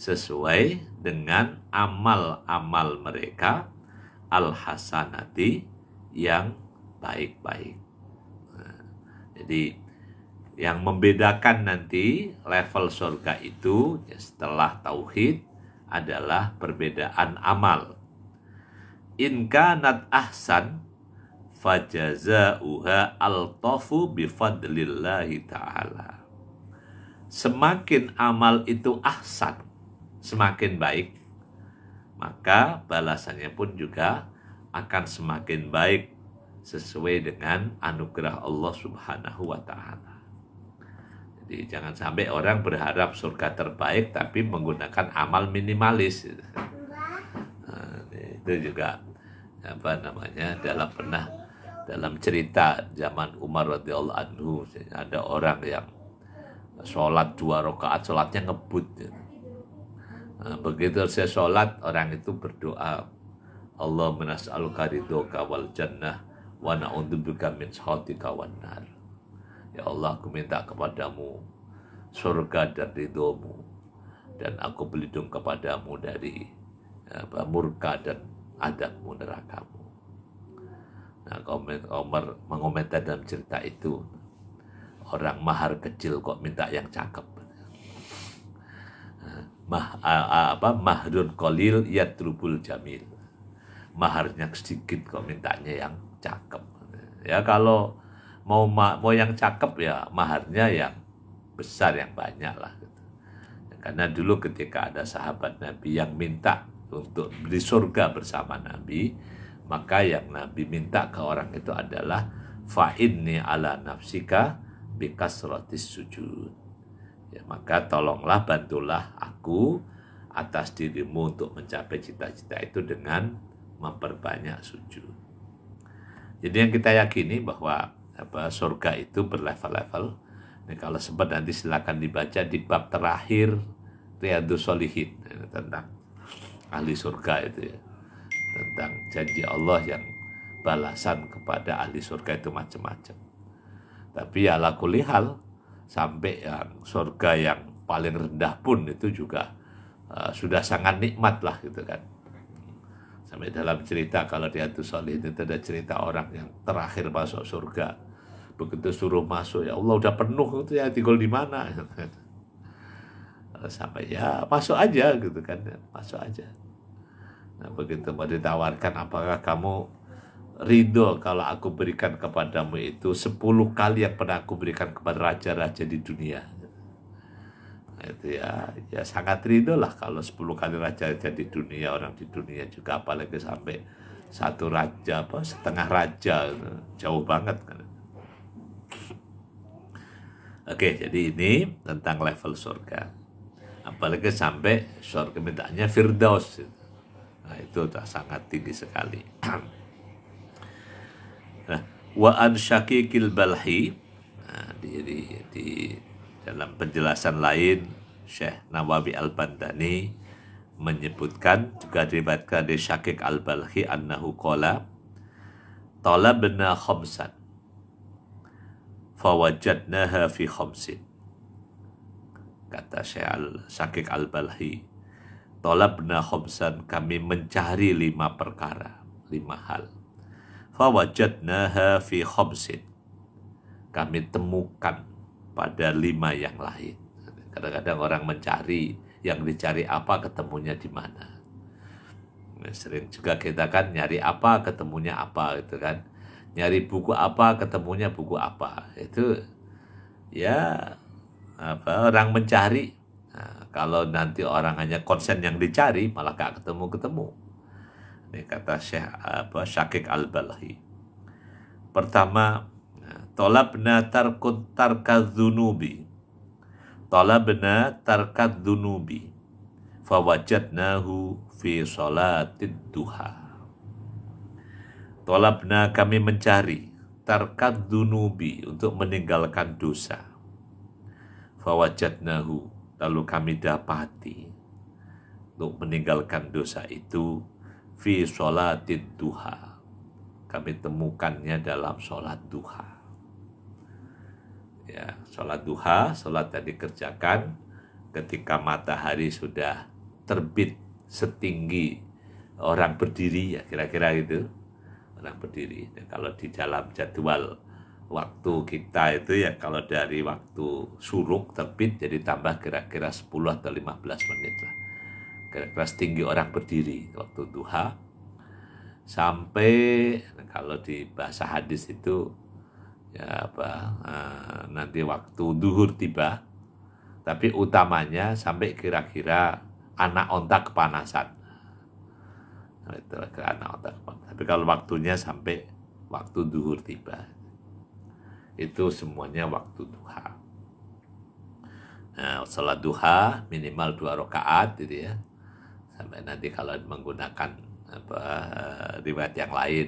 sesuai dengan amal-amal mereka al-hasanati yang baik-baik. Nah, jadi yang membedakan nanti level surga itu ya setelah tauhid adalah perbedaan amal. In kanat ahsan fajazauha al-tafu bifadlillahi ta'ala semakin amal itu ahsan, semakin baik, maka balasannya pun juga akan semakin baik sesuai dengan anugerah Allah Subhanahu wa taala. Jadi jangan sampai orang berharap surga terbaik tapi menggunakan amal minimalis. Nah, itu juga apa namanya dalam pernah dalam cerita zaman Umar radhiyallahu anhu ada orang yang sholat dua rakaat sholatnya ngebut ya. nah, begitu saya sholat orang itu berdoa Allah menasalul karido kawal jannah wa na'udzubika min sakhatika kawanar. nar ya Allah aku minta kepadamu surga dan ridhomu dan aku berlindung kepadamu dari ya, apa, murka dan adabmu nerakamu. Nah, Omar mengomentar dalam cerita itu, orang mahar kecil kok minta yang cakep mah apa mahrun kolil yatrubul jamil maharnya sedikit kok mintanya yang cakep ya kalau mau mau yang cakep ya maharnya yang besar yang banyak lah karena dulu ketika ada sahabat Nabi yang minta untuk beli surga bersama Nabi maka yang Nabi minta ke orang itu adalah fa'inni ala nafsika roti sujud. Ya, maka tolonglah bantulah aku atas dirimu untuk mencapai cita-cita itu dengan memperbanyak sujud. Jadi yang kita yakini bahwa apa surga itu berlevel-level. Nah, kalau sempat nanti silakan dibaca di bab terakhir Riyadus Solihin ya, tentang ahli surga itu ya. Tentang janji Allah yang balasan kepada ahli surga itu macam-macam. Tapi ya laku lihal sampai yang surga yang paling rendah pun itu juga uh, sudah sangat nikmat lah gitu kan. Sampai dalam cerita kalau di Atus Solih itu ada cerita orang yang terakhir masuk surga. Begitu suruh masuk, ya Allah udah penuh itu ya tinggal di mana. Eh, sampai ya masuk aja gitu kan, masuk aja. Nah begitu mau ditawarkan apakah kamu ridho kalau aku berikan kepadamu itu sepuluh kali yang pernah aku berikan kepada raja-raja di dunia itu ya ya sangat ridho lah kalau sepuluh kali raja-raja di dunia orang di dunia juga apalagi sampai satu raja apa setengah raja jauh banget kan oke jadi ini tentang level surga apalagi sampai surga mintanya firdaus nah itu sudah sangat tinggi sekali (clears throat) wa an syakikil balhi nah, di, di, di dalam penjelasan lain Syekh Nawawi Al-Bandani menyebutkan juga diriwayatkan di Syakik Al-Balhi annahu qala talabna khamsan fawajadnaha fi khamsin kata Syekh Al Syakik Al-Balhi talabna khamsan kami mencari lima perkara lima hal fawajadnaha fi khamsin. Kami temukan pada lima yang lain. Kadang-kadang orang mencari yang dicari apa ketemunya di mana. Sering juga kita kan nyari apa ketemunya apa gitu kan. Nyari buku apa ketemunya buku apa. Itu ya apa orang mencari. Nah, kalau nanti orang hanya konsen yang dicari malah gak ketemu-ketemu ini kata Syekh apa Syakik Al-Balhi. Pertama, tolabna tarkut tarkat dunubi. Tolabna tarkat dunubi. Fawajadnahu fi salatid duha. Tolabna kami mencari tarkat dunubi untuk meninggalkan dosa. Fawajadnahu lalu kami dapati untuk meninggalkan dosa itu fi sholatid duha. Kami temukannya dalam sholat duha. Ya, sholat duha, sholat yang dikerjakan ketika matahari sudah terbit setinggi orang berdiri ya kira-kira itu orang berdiri Dan kalau di dalam jadwal waktu kita itu ya kalau dari waktu suruk terbit jadi tambah kira-kira 10 atau 15 menit lah kelas tinggi orang berdiri waktu duha sampai kalau di bahasa hadis itu ya apa eh, nanti waktu duhur tiba tapi utamanya sampai kira-kira anak ontak kepanasan itu anak ontak kepanasan tapi kalau waktunya sampai waktu duhur tiba itu semuanya waktu duha nah sholat duha minimal dua rakaat gitu ya sampai nanti kalau menggunakan apa eh, riwayat yang lain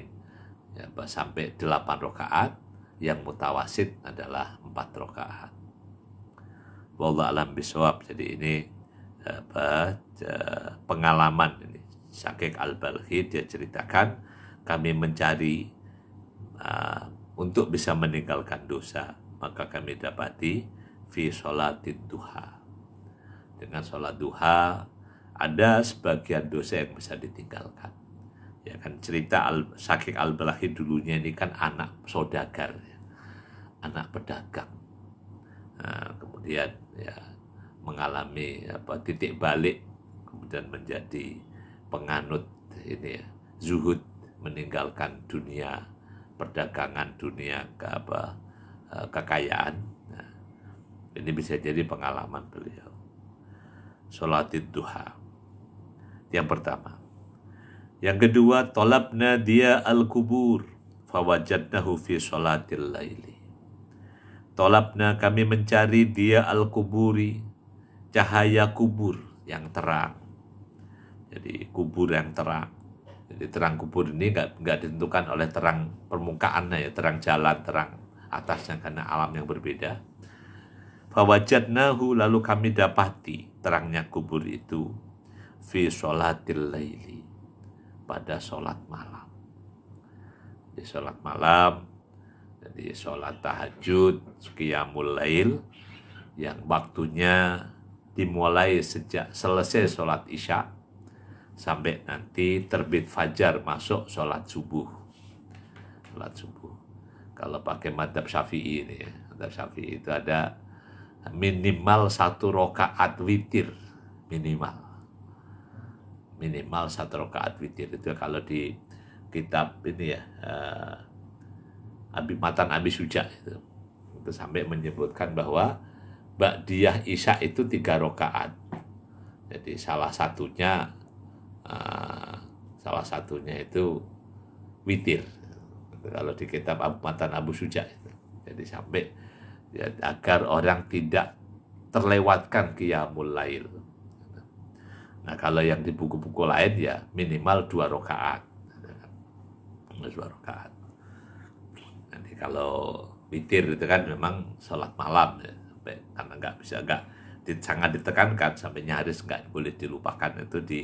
ya, apa, sampai 8 rakaat yang mutawasit adalah 4 rakaat. Wallah alam bisawab. Jadi ini apa, eh, pengalaman ini. Syakik Al-Balhi dia ceritakan kami mencari uh, untuk bisa meninggalkan dosa maka kami dapati fi sholatid duha dengan sholat duha ada sebagian dosa yang bisa ditinggalkan. Ya kan cerita al saking al balahi dulunya ini kan anak saudagar, ya. anak pedagang. Nah, kemudian ya mengalami apa titik balik kemudian menjadi penganut ini ya, zuhud meninggalkan dunia perdagangan dunia ke apa eh, kekayaan. Nah, ini bisa jadi pengalaman beliau. Sholatit duha. Yang pertama. Yang kedua, tolabna dia al-kubur fawajadnahu fi sholatil laili. Tolabna kami mencari dia al-kuburi, cahaya kubur yang terang. Jadi kubur yang terang. Jadi terang kubur ini nggak nggak ditentukan oleh terang permukaannya ya, terang jalan, terang atasnya karena alam yang berbeda. Fawajadnahu lalu kami dapati terangnya kubur itu fi sholatil laili pada sholat malam di sholat malam jadi sholat tahajud qiyamul lail yang waktunya dimulai sejak selesai sholat isya sampai nanti terbit fajar masuk sholat subuh sholat subuh kalau pakai madhab syafi'i ini ya madhab syafi'i itu ada minimal satu rokaat witir minimal minimal satu rakaat witir itu kalau di kitab ini ya abimatan eh, Abi Matan Abi Suja itu. itu sampai menyebutkan bahwa Ba'diyah Isya itu tiga rakaat jadi salah satunya eh, salah satunya itu witir kalau di kitab Abu Matan Abu Suja itu. jadi sampai ya, agar orang tidak terlewatkan kiamulail Nah kalau yang di buku-buku lain ya minimal dua rakaat. Dua rakaat. Nanti kalau witir itu kan memang sholat malam ya, sampai karena nggak bisa nggak sangat ditekankan sampai nyaris nggak boleh dilupakan itu di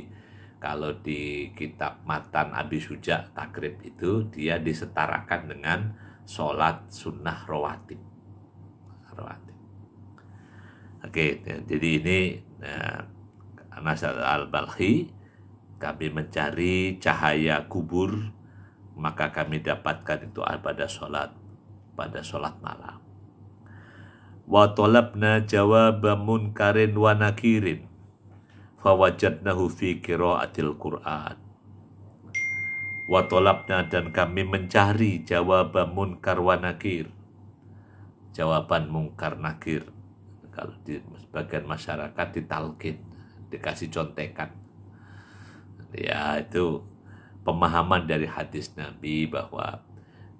kalau di kitab matan Abi Suja takrib itu dia disetarakan dengan sholat sunnah rawatib. Rawatib. Oke, ya, jadi ini ya, Nasr al Balhi, kami mencari cahaya kubur, maka kami dapatkan itu pada sholat, pada sholat malam. Wa tolabna jawab munkarin wa nakirin, fawajadnahu fi kiraatil Qur'an. Wa tolabna dan kami mencari jawab munkar wa nakir, jawaban munkar nakir kalau di sebagian masyarakat ditalkin dikasih contekan ya itu pemahaman dari hadis Nabi bahwa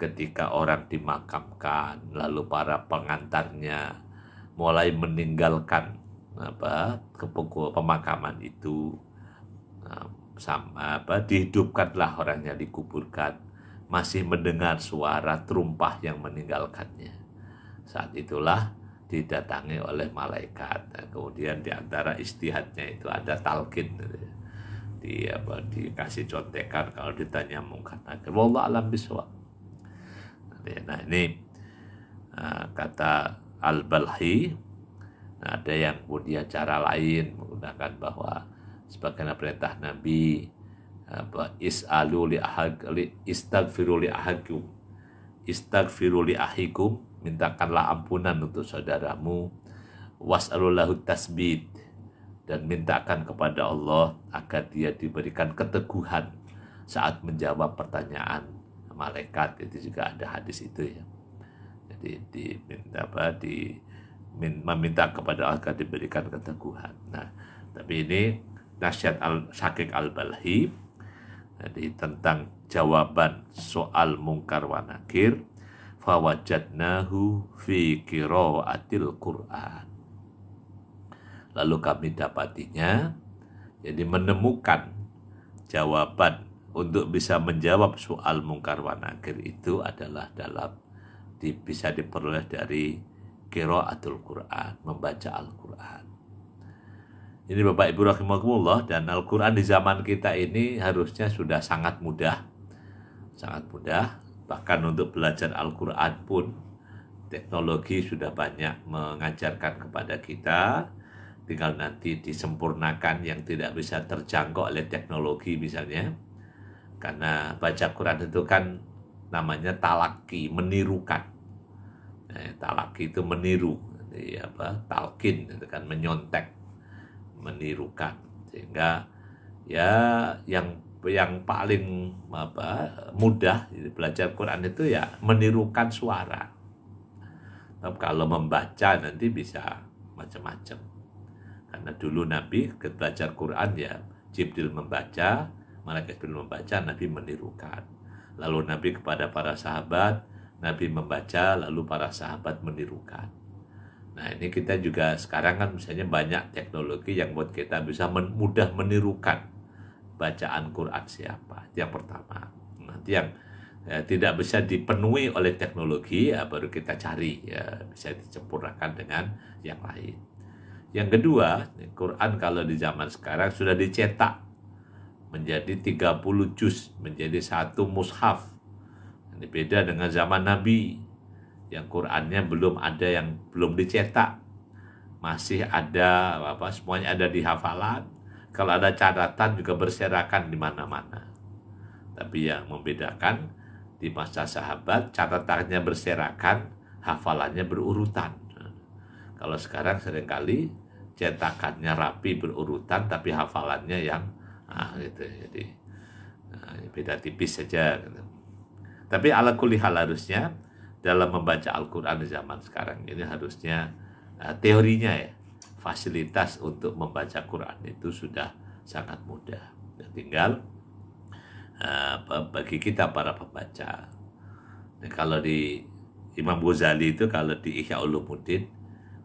ketika orang dimakamkan lalu para pengantarnya mulai meninggalkan apa pemakaman itu eh, sama apa dihidupkanlah orangnya dikuburkan masih mendengar suara terumpah yang meninggalkannya saat itulah didatangi oleh malaikat. Nah, kemudian diantara antara istihadnya itu ada talqin di apa dikasih contekan kalau ditanya mungkar nanti Wallah alam biswa. Nah ini uh, kata al balhi nah, ada yang kemudian cara lain menggunakan bahwa sebagian perintah Nabi apa isalu li ahad li li istagfiru li ahikum mintakanlah ampunan untuk saudaramu was'alullahu tasbid dan mintakan kepada Allah agar dia diberikan keteguhan saat menjawab pertanyaan malaikat itu juga ada hadis itu ya jadi diminta apa di meminta kepada Allah agar diberikan keteguhan nah tapi ini nasihat al sakik al Balhi jadi tentang jawaban soal mungkar wanakir fawajadnahu fi qiraatil Qur'an. Lalu kami dapatinya, jadi menemukan jawaban untuk bisa menjawab soal mungkar wanakir itu adalah dalam di, bisa diperoleh dari qiraatul Qur'an, membaca Al-Qur'an. Ini Bapak Ibu rahimakumullah dan Al-Qur'an di zaman kita ini harusnya sudah sangat mudah. Sangat mudah bahkan untuk belajar Al-Quran pun teknologi sudah banyak mengajarkan kepada kita tinggal nanti disempurnakan yang tidak bisa terjangkau oleh teknologi misalnya karena baca Quran itu kan namanya talaki menirukan nah, talaki itu meniru jadi apa talkin itu kan menyontek menirukan sehingga ya yang yang paling apa mudah belajar Quran itu ya menirukan suara. Tapi kalau membaca nanti bisa macam-macam. Karena dulu Nabi belajar Quran ya Jibril membaca, malaikat Jibril membaca, Nabi menirukan. Lalu Nabi kepada para sahabat, Nabi membaca, lalu para sahabat menirukan. Nah ini kita juga sekarang kan misalnya banyak teknologi yang buat kita bisa mudah menirukan bacaan Quran siapa yang pertama nanti yang ya, tidak bisa dipenuhi oleh teknologi ya, baru kita cari ya, bisa dicampurkan dengan yang lain yang kedua Quran kalau di zaman sekarang sudah dicetak menjadi 30 juz menjadi satu mushaf ini beda dengan zaman Nabi yang Qurannya belum ada yang belum dicetak masih ada apa semuanya ada di hafalan kalau ada catatan juga berserakan di mana-mana. Tapi yang membedakan di masa sahabat catatannya berserakan, hafalannya berurutan. Kalau sekarang seringkali cetakannya rapi berurutan tapi hafalannya yang ah gitu. Jadi nah, beda tipis saja gitu. Tapi ala kulihal harusnya dalam membaca Al-Quran di zaman sekarang ini harusnya uh, teorinya ya fasilitas untuk membaca Quran itu sudah sangat mudah. Nah, tinggal uh, bagi kita para pembaca. Nah, kalau di Imam Ghazali itu kalau di Ihya Ulumuddin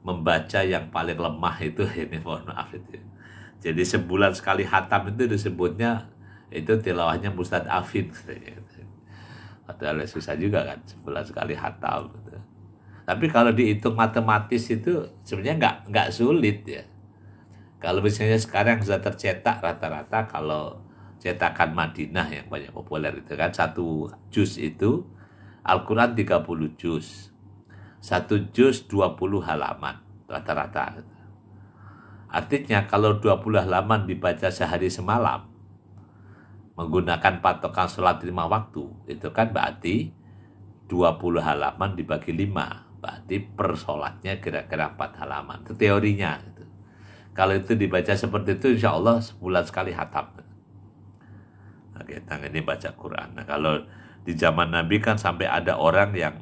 membaca yang paling lemah itu (laughs) ini mohon maaf itu. Ya. Jadi sebulan sekali hatam itu disebutnya itu tilawahnya Mustad Afin. (laughs) Padahal susah juga kan sebulan sekali hatam. Tapi kalau dihitung matematis itu sebenarnya nggak nggak sulit ya. Kalau misalnya sekarang sudah tercetak rata-rata kalau cetakan Madinah yang banyak populer itu kan satu juz itu Al-Quran 30 juz. Satu juz 20 halaman rata-rata. Artinya kalau 20 halaman dibaca sehari semalam menggunakan patokan sholat lima waktu itu kan berarti 20 halaman dibagi 5 berarti per sholatnya kira-kira empat halaman itu teorinya gitu. kalau itu dibaca seperti itu insya Allah sebulan sekali hatam oke nah, tangan ini baca Quran nah, kalau di zaman Nabi kan sampai ada orang yang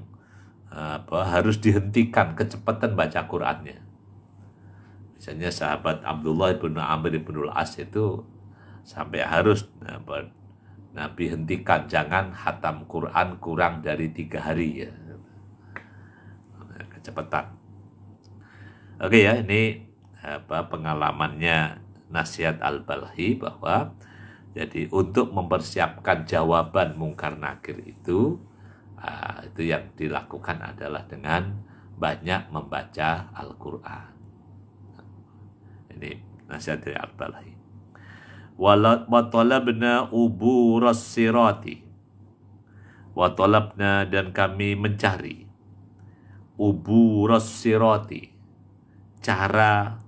apa harus dihentikan kecepatan baca Qurannya misalnya sahabat Abdullah bin Amr Al As itu sampai harus apa, Nabi hentikan jangan hatam Quran kurang dari tiga hari ya cepetan. Oke ya, ini apa pengalamannya nasihat Al-Balhi bahwa jadi untuk mempersiapkan jawaban mungkar nakir itu ah, itu yang dilakukan adalah dengan banyak membaca Al-Qur'an. Ini nasihat dari Al-Balhi. Wa talabna ubu sirati. Wa dan kami mencari uburos siroti cara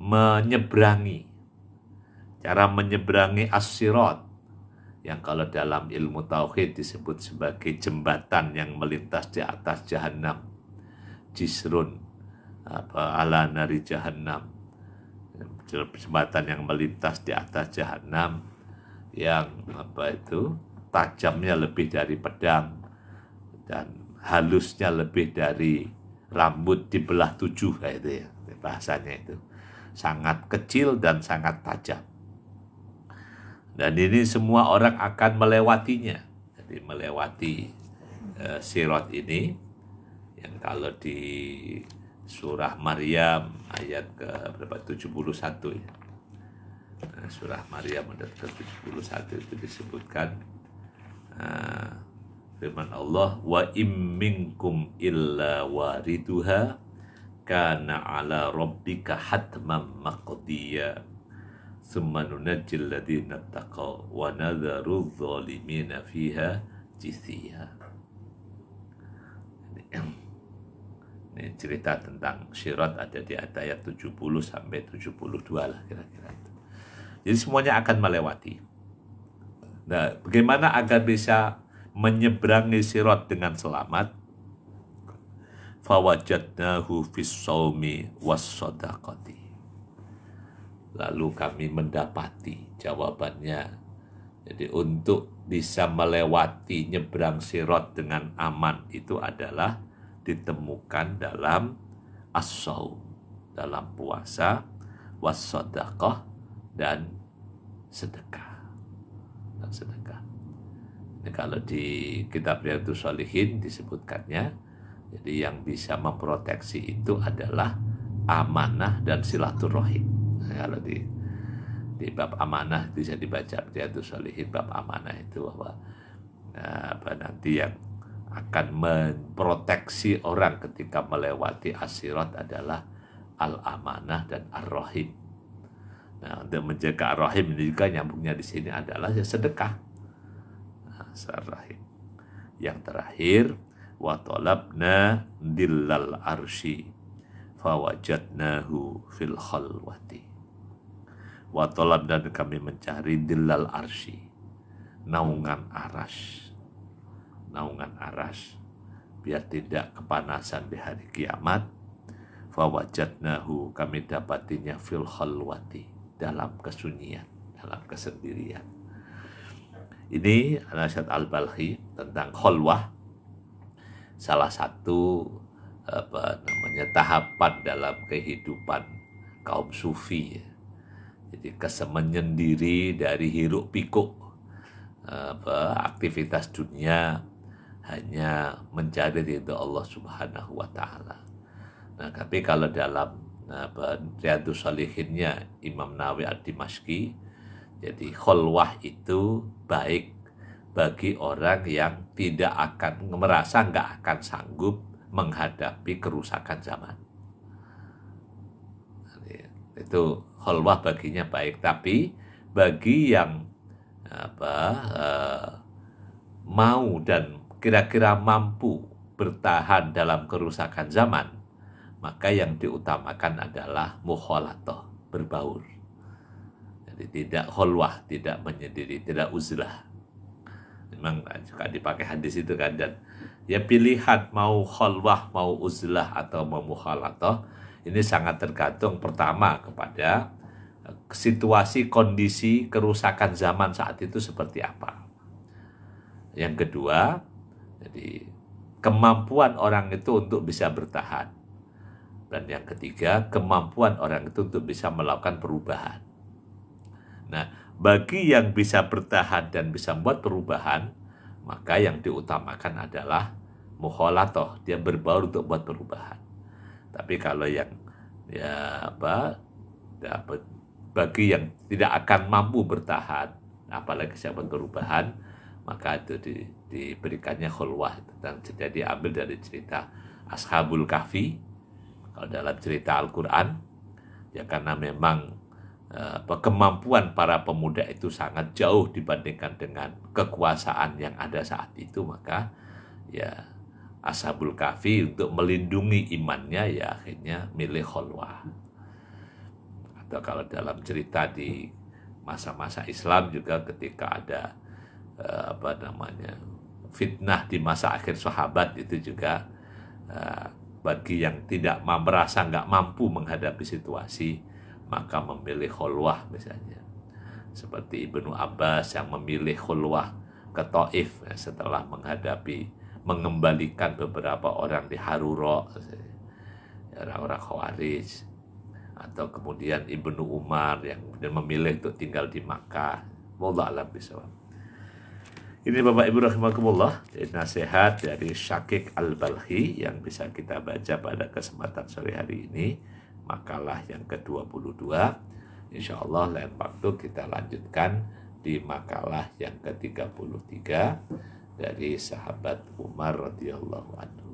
menyeberangi cara menyeberangi Asirot, yang kalau dalam ilmu tauhid disebut sebagai jembatan yang melintas di atas jahanam jisrun apa ala nari jahanam jembatan yang melintas di atas jahanam yang apa itu tajamnya lebih dari pedang dan halusnya lebih dari rambut di belah tujuh itu ya bahasanya itu sangat kecil dan sangat tajam dan ini semua orang akan melewatinya jadi melewati uh, sirot ini yang kalau di surah Maryam ayat ke berapa 71 ya nah, surah Maryam ayat ke 71 itu disebutkan eh, firman Allah wa imminkum illa wariduha kana ala rabbika hatman maqdiya summa nunajjil ladina taqaw wa nadharu dhalimina fiha jithiya ini cerita tentang syirat ada di ayat 70 sampai 72 lah kira-kira itu. Jadi semuanya akan melewati. Nah, bagaimana agar bisa menyeberangi sirat dengan selamat fawajadnahu fis wassodakoti lalu kami mendapati jawabannya jadi untuk bisa melewati nyebrang sirot dengan aman itu adalah ditemukan dalam as dalam puasa wasodakoh dan sedekah dan sedekah Nah, kalau di kitab Riyadu Salihin disebutkannya, jadi yang bisa memproteksi itu adalah amanah dan silaturahim. Nah, kalau di di bab amanah bisa dibaca Riyadus solihin bab amanah itu bahwa eh, apa nanti yang akan memproteksi orang ketika melewati asirat adalah al-amanah dan ar-rahim. Nah, untuk menjaga ar-rahim ini juga nyambungnya di sini adalah ya sedekah rahim. Yang terakhir, wa talabna dillal arshi fawajadnahu fil khalwati. Wa talabna dan kami mencari dillal arshi, naungan aras. Naungan aras biar tidak kepanasan di hari kiamat. Fawajadnahu kami dapatinya fil khalwati dalam kesunyian, dalam kesendirian ini Anasyad Al-Balhi tentang kholwah salah satu apa namanya tahapan dalam kehidupan kaum sufi ya. Jadi kesemenyen diri dari hiruk pikuk apa, aktivitas dunia hanya mencari ridho Allah Subhanahu wa taala. Nah, tapi kalau dalam apa Riyadhus Imam Nawawi Ad-Dimashqi jadi kholwah itu baik bagi orang yang tidak akan merasa nggak akan sanggup menghadapi kerusakan zaman. Itu kholwah baginya baik, tapi bagi yang apa eh, mau dan kira-kira mampu bertahan dalam kerusakan zaman, maka yang diutamakan adalah muholato, berbaur tidak holwah, tidak menyendiri, tidak uzlah. Memang juga dipakai hadis itu kan dan ya pilihan mau holwah, mau uzlah atau mau muhalatoh ini sangat tergantung pertama kepada eh, situasi, kondisi, kerusakan zaman saat itu seperti apa. Yang kedua, jadi kemampuan orang itu untuk bisa bertahan. Dan yang ketiga, kemampuan orang itu untuk bisa melakukan perubahan. Nah, bagi yang bisa bertahan dan bisa membuat perubahan, maka yang diutamakan adalah muholatoh, dia berbaur untuk buat perubahan. Tapi kalau yang ya apa dapat ya, bagi yang tidak akan mampu bertahan, apalagi siapa perubahan, maka itu di, diberikannya khulwah dan sudah diambil dari cerita Ashabul Kahfi kalau dalam cerita Al-Quran ya karena memang Eh, kemampuan para pemuda itu sangat jauh dibandingkan dengan kekuasaan yang ada saat itu maka ya Ashabul kafi untuk melindungi imannya ya akhirnya milih holwa atau kalau dalam cerita di masa-masa Islam juga ketika ada eh, apa namanya fitnah di masa akhir sahabat itu juga eh, bagi yang tidak merasa nggak mampu menghadapi situasi maka memilih khulwah misalnya seperti Ibnu Abbas yang memilih khulwah ke Taif ya, setelah menghadapi mengembalikan beberapa orang di Haruro ya, orang-orang Khawarij atau kemudian Ibnu Umar yang kemudian memilih untuk tinggal di Makkah Mullah alam bisawab ini Bapak Ibu rahimakumullah nasihat dari Syakik Al-Balhi yang bisa kita baca pada kesempatan sore hari ini makalah yang ke-22. Insya Allah lain waktu kita lanjutkan di makalah yang ke-33 dari sahabat Umar radhiyallahu anhu.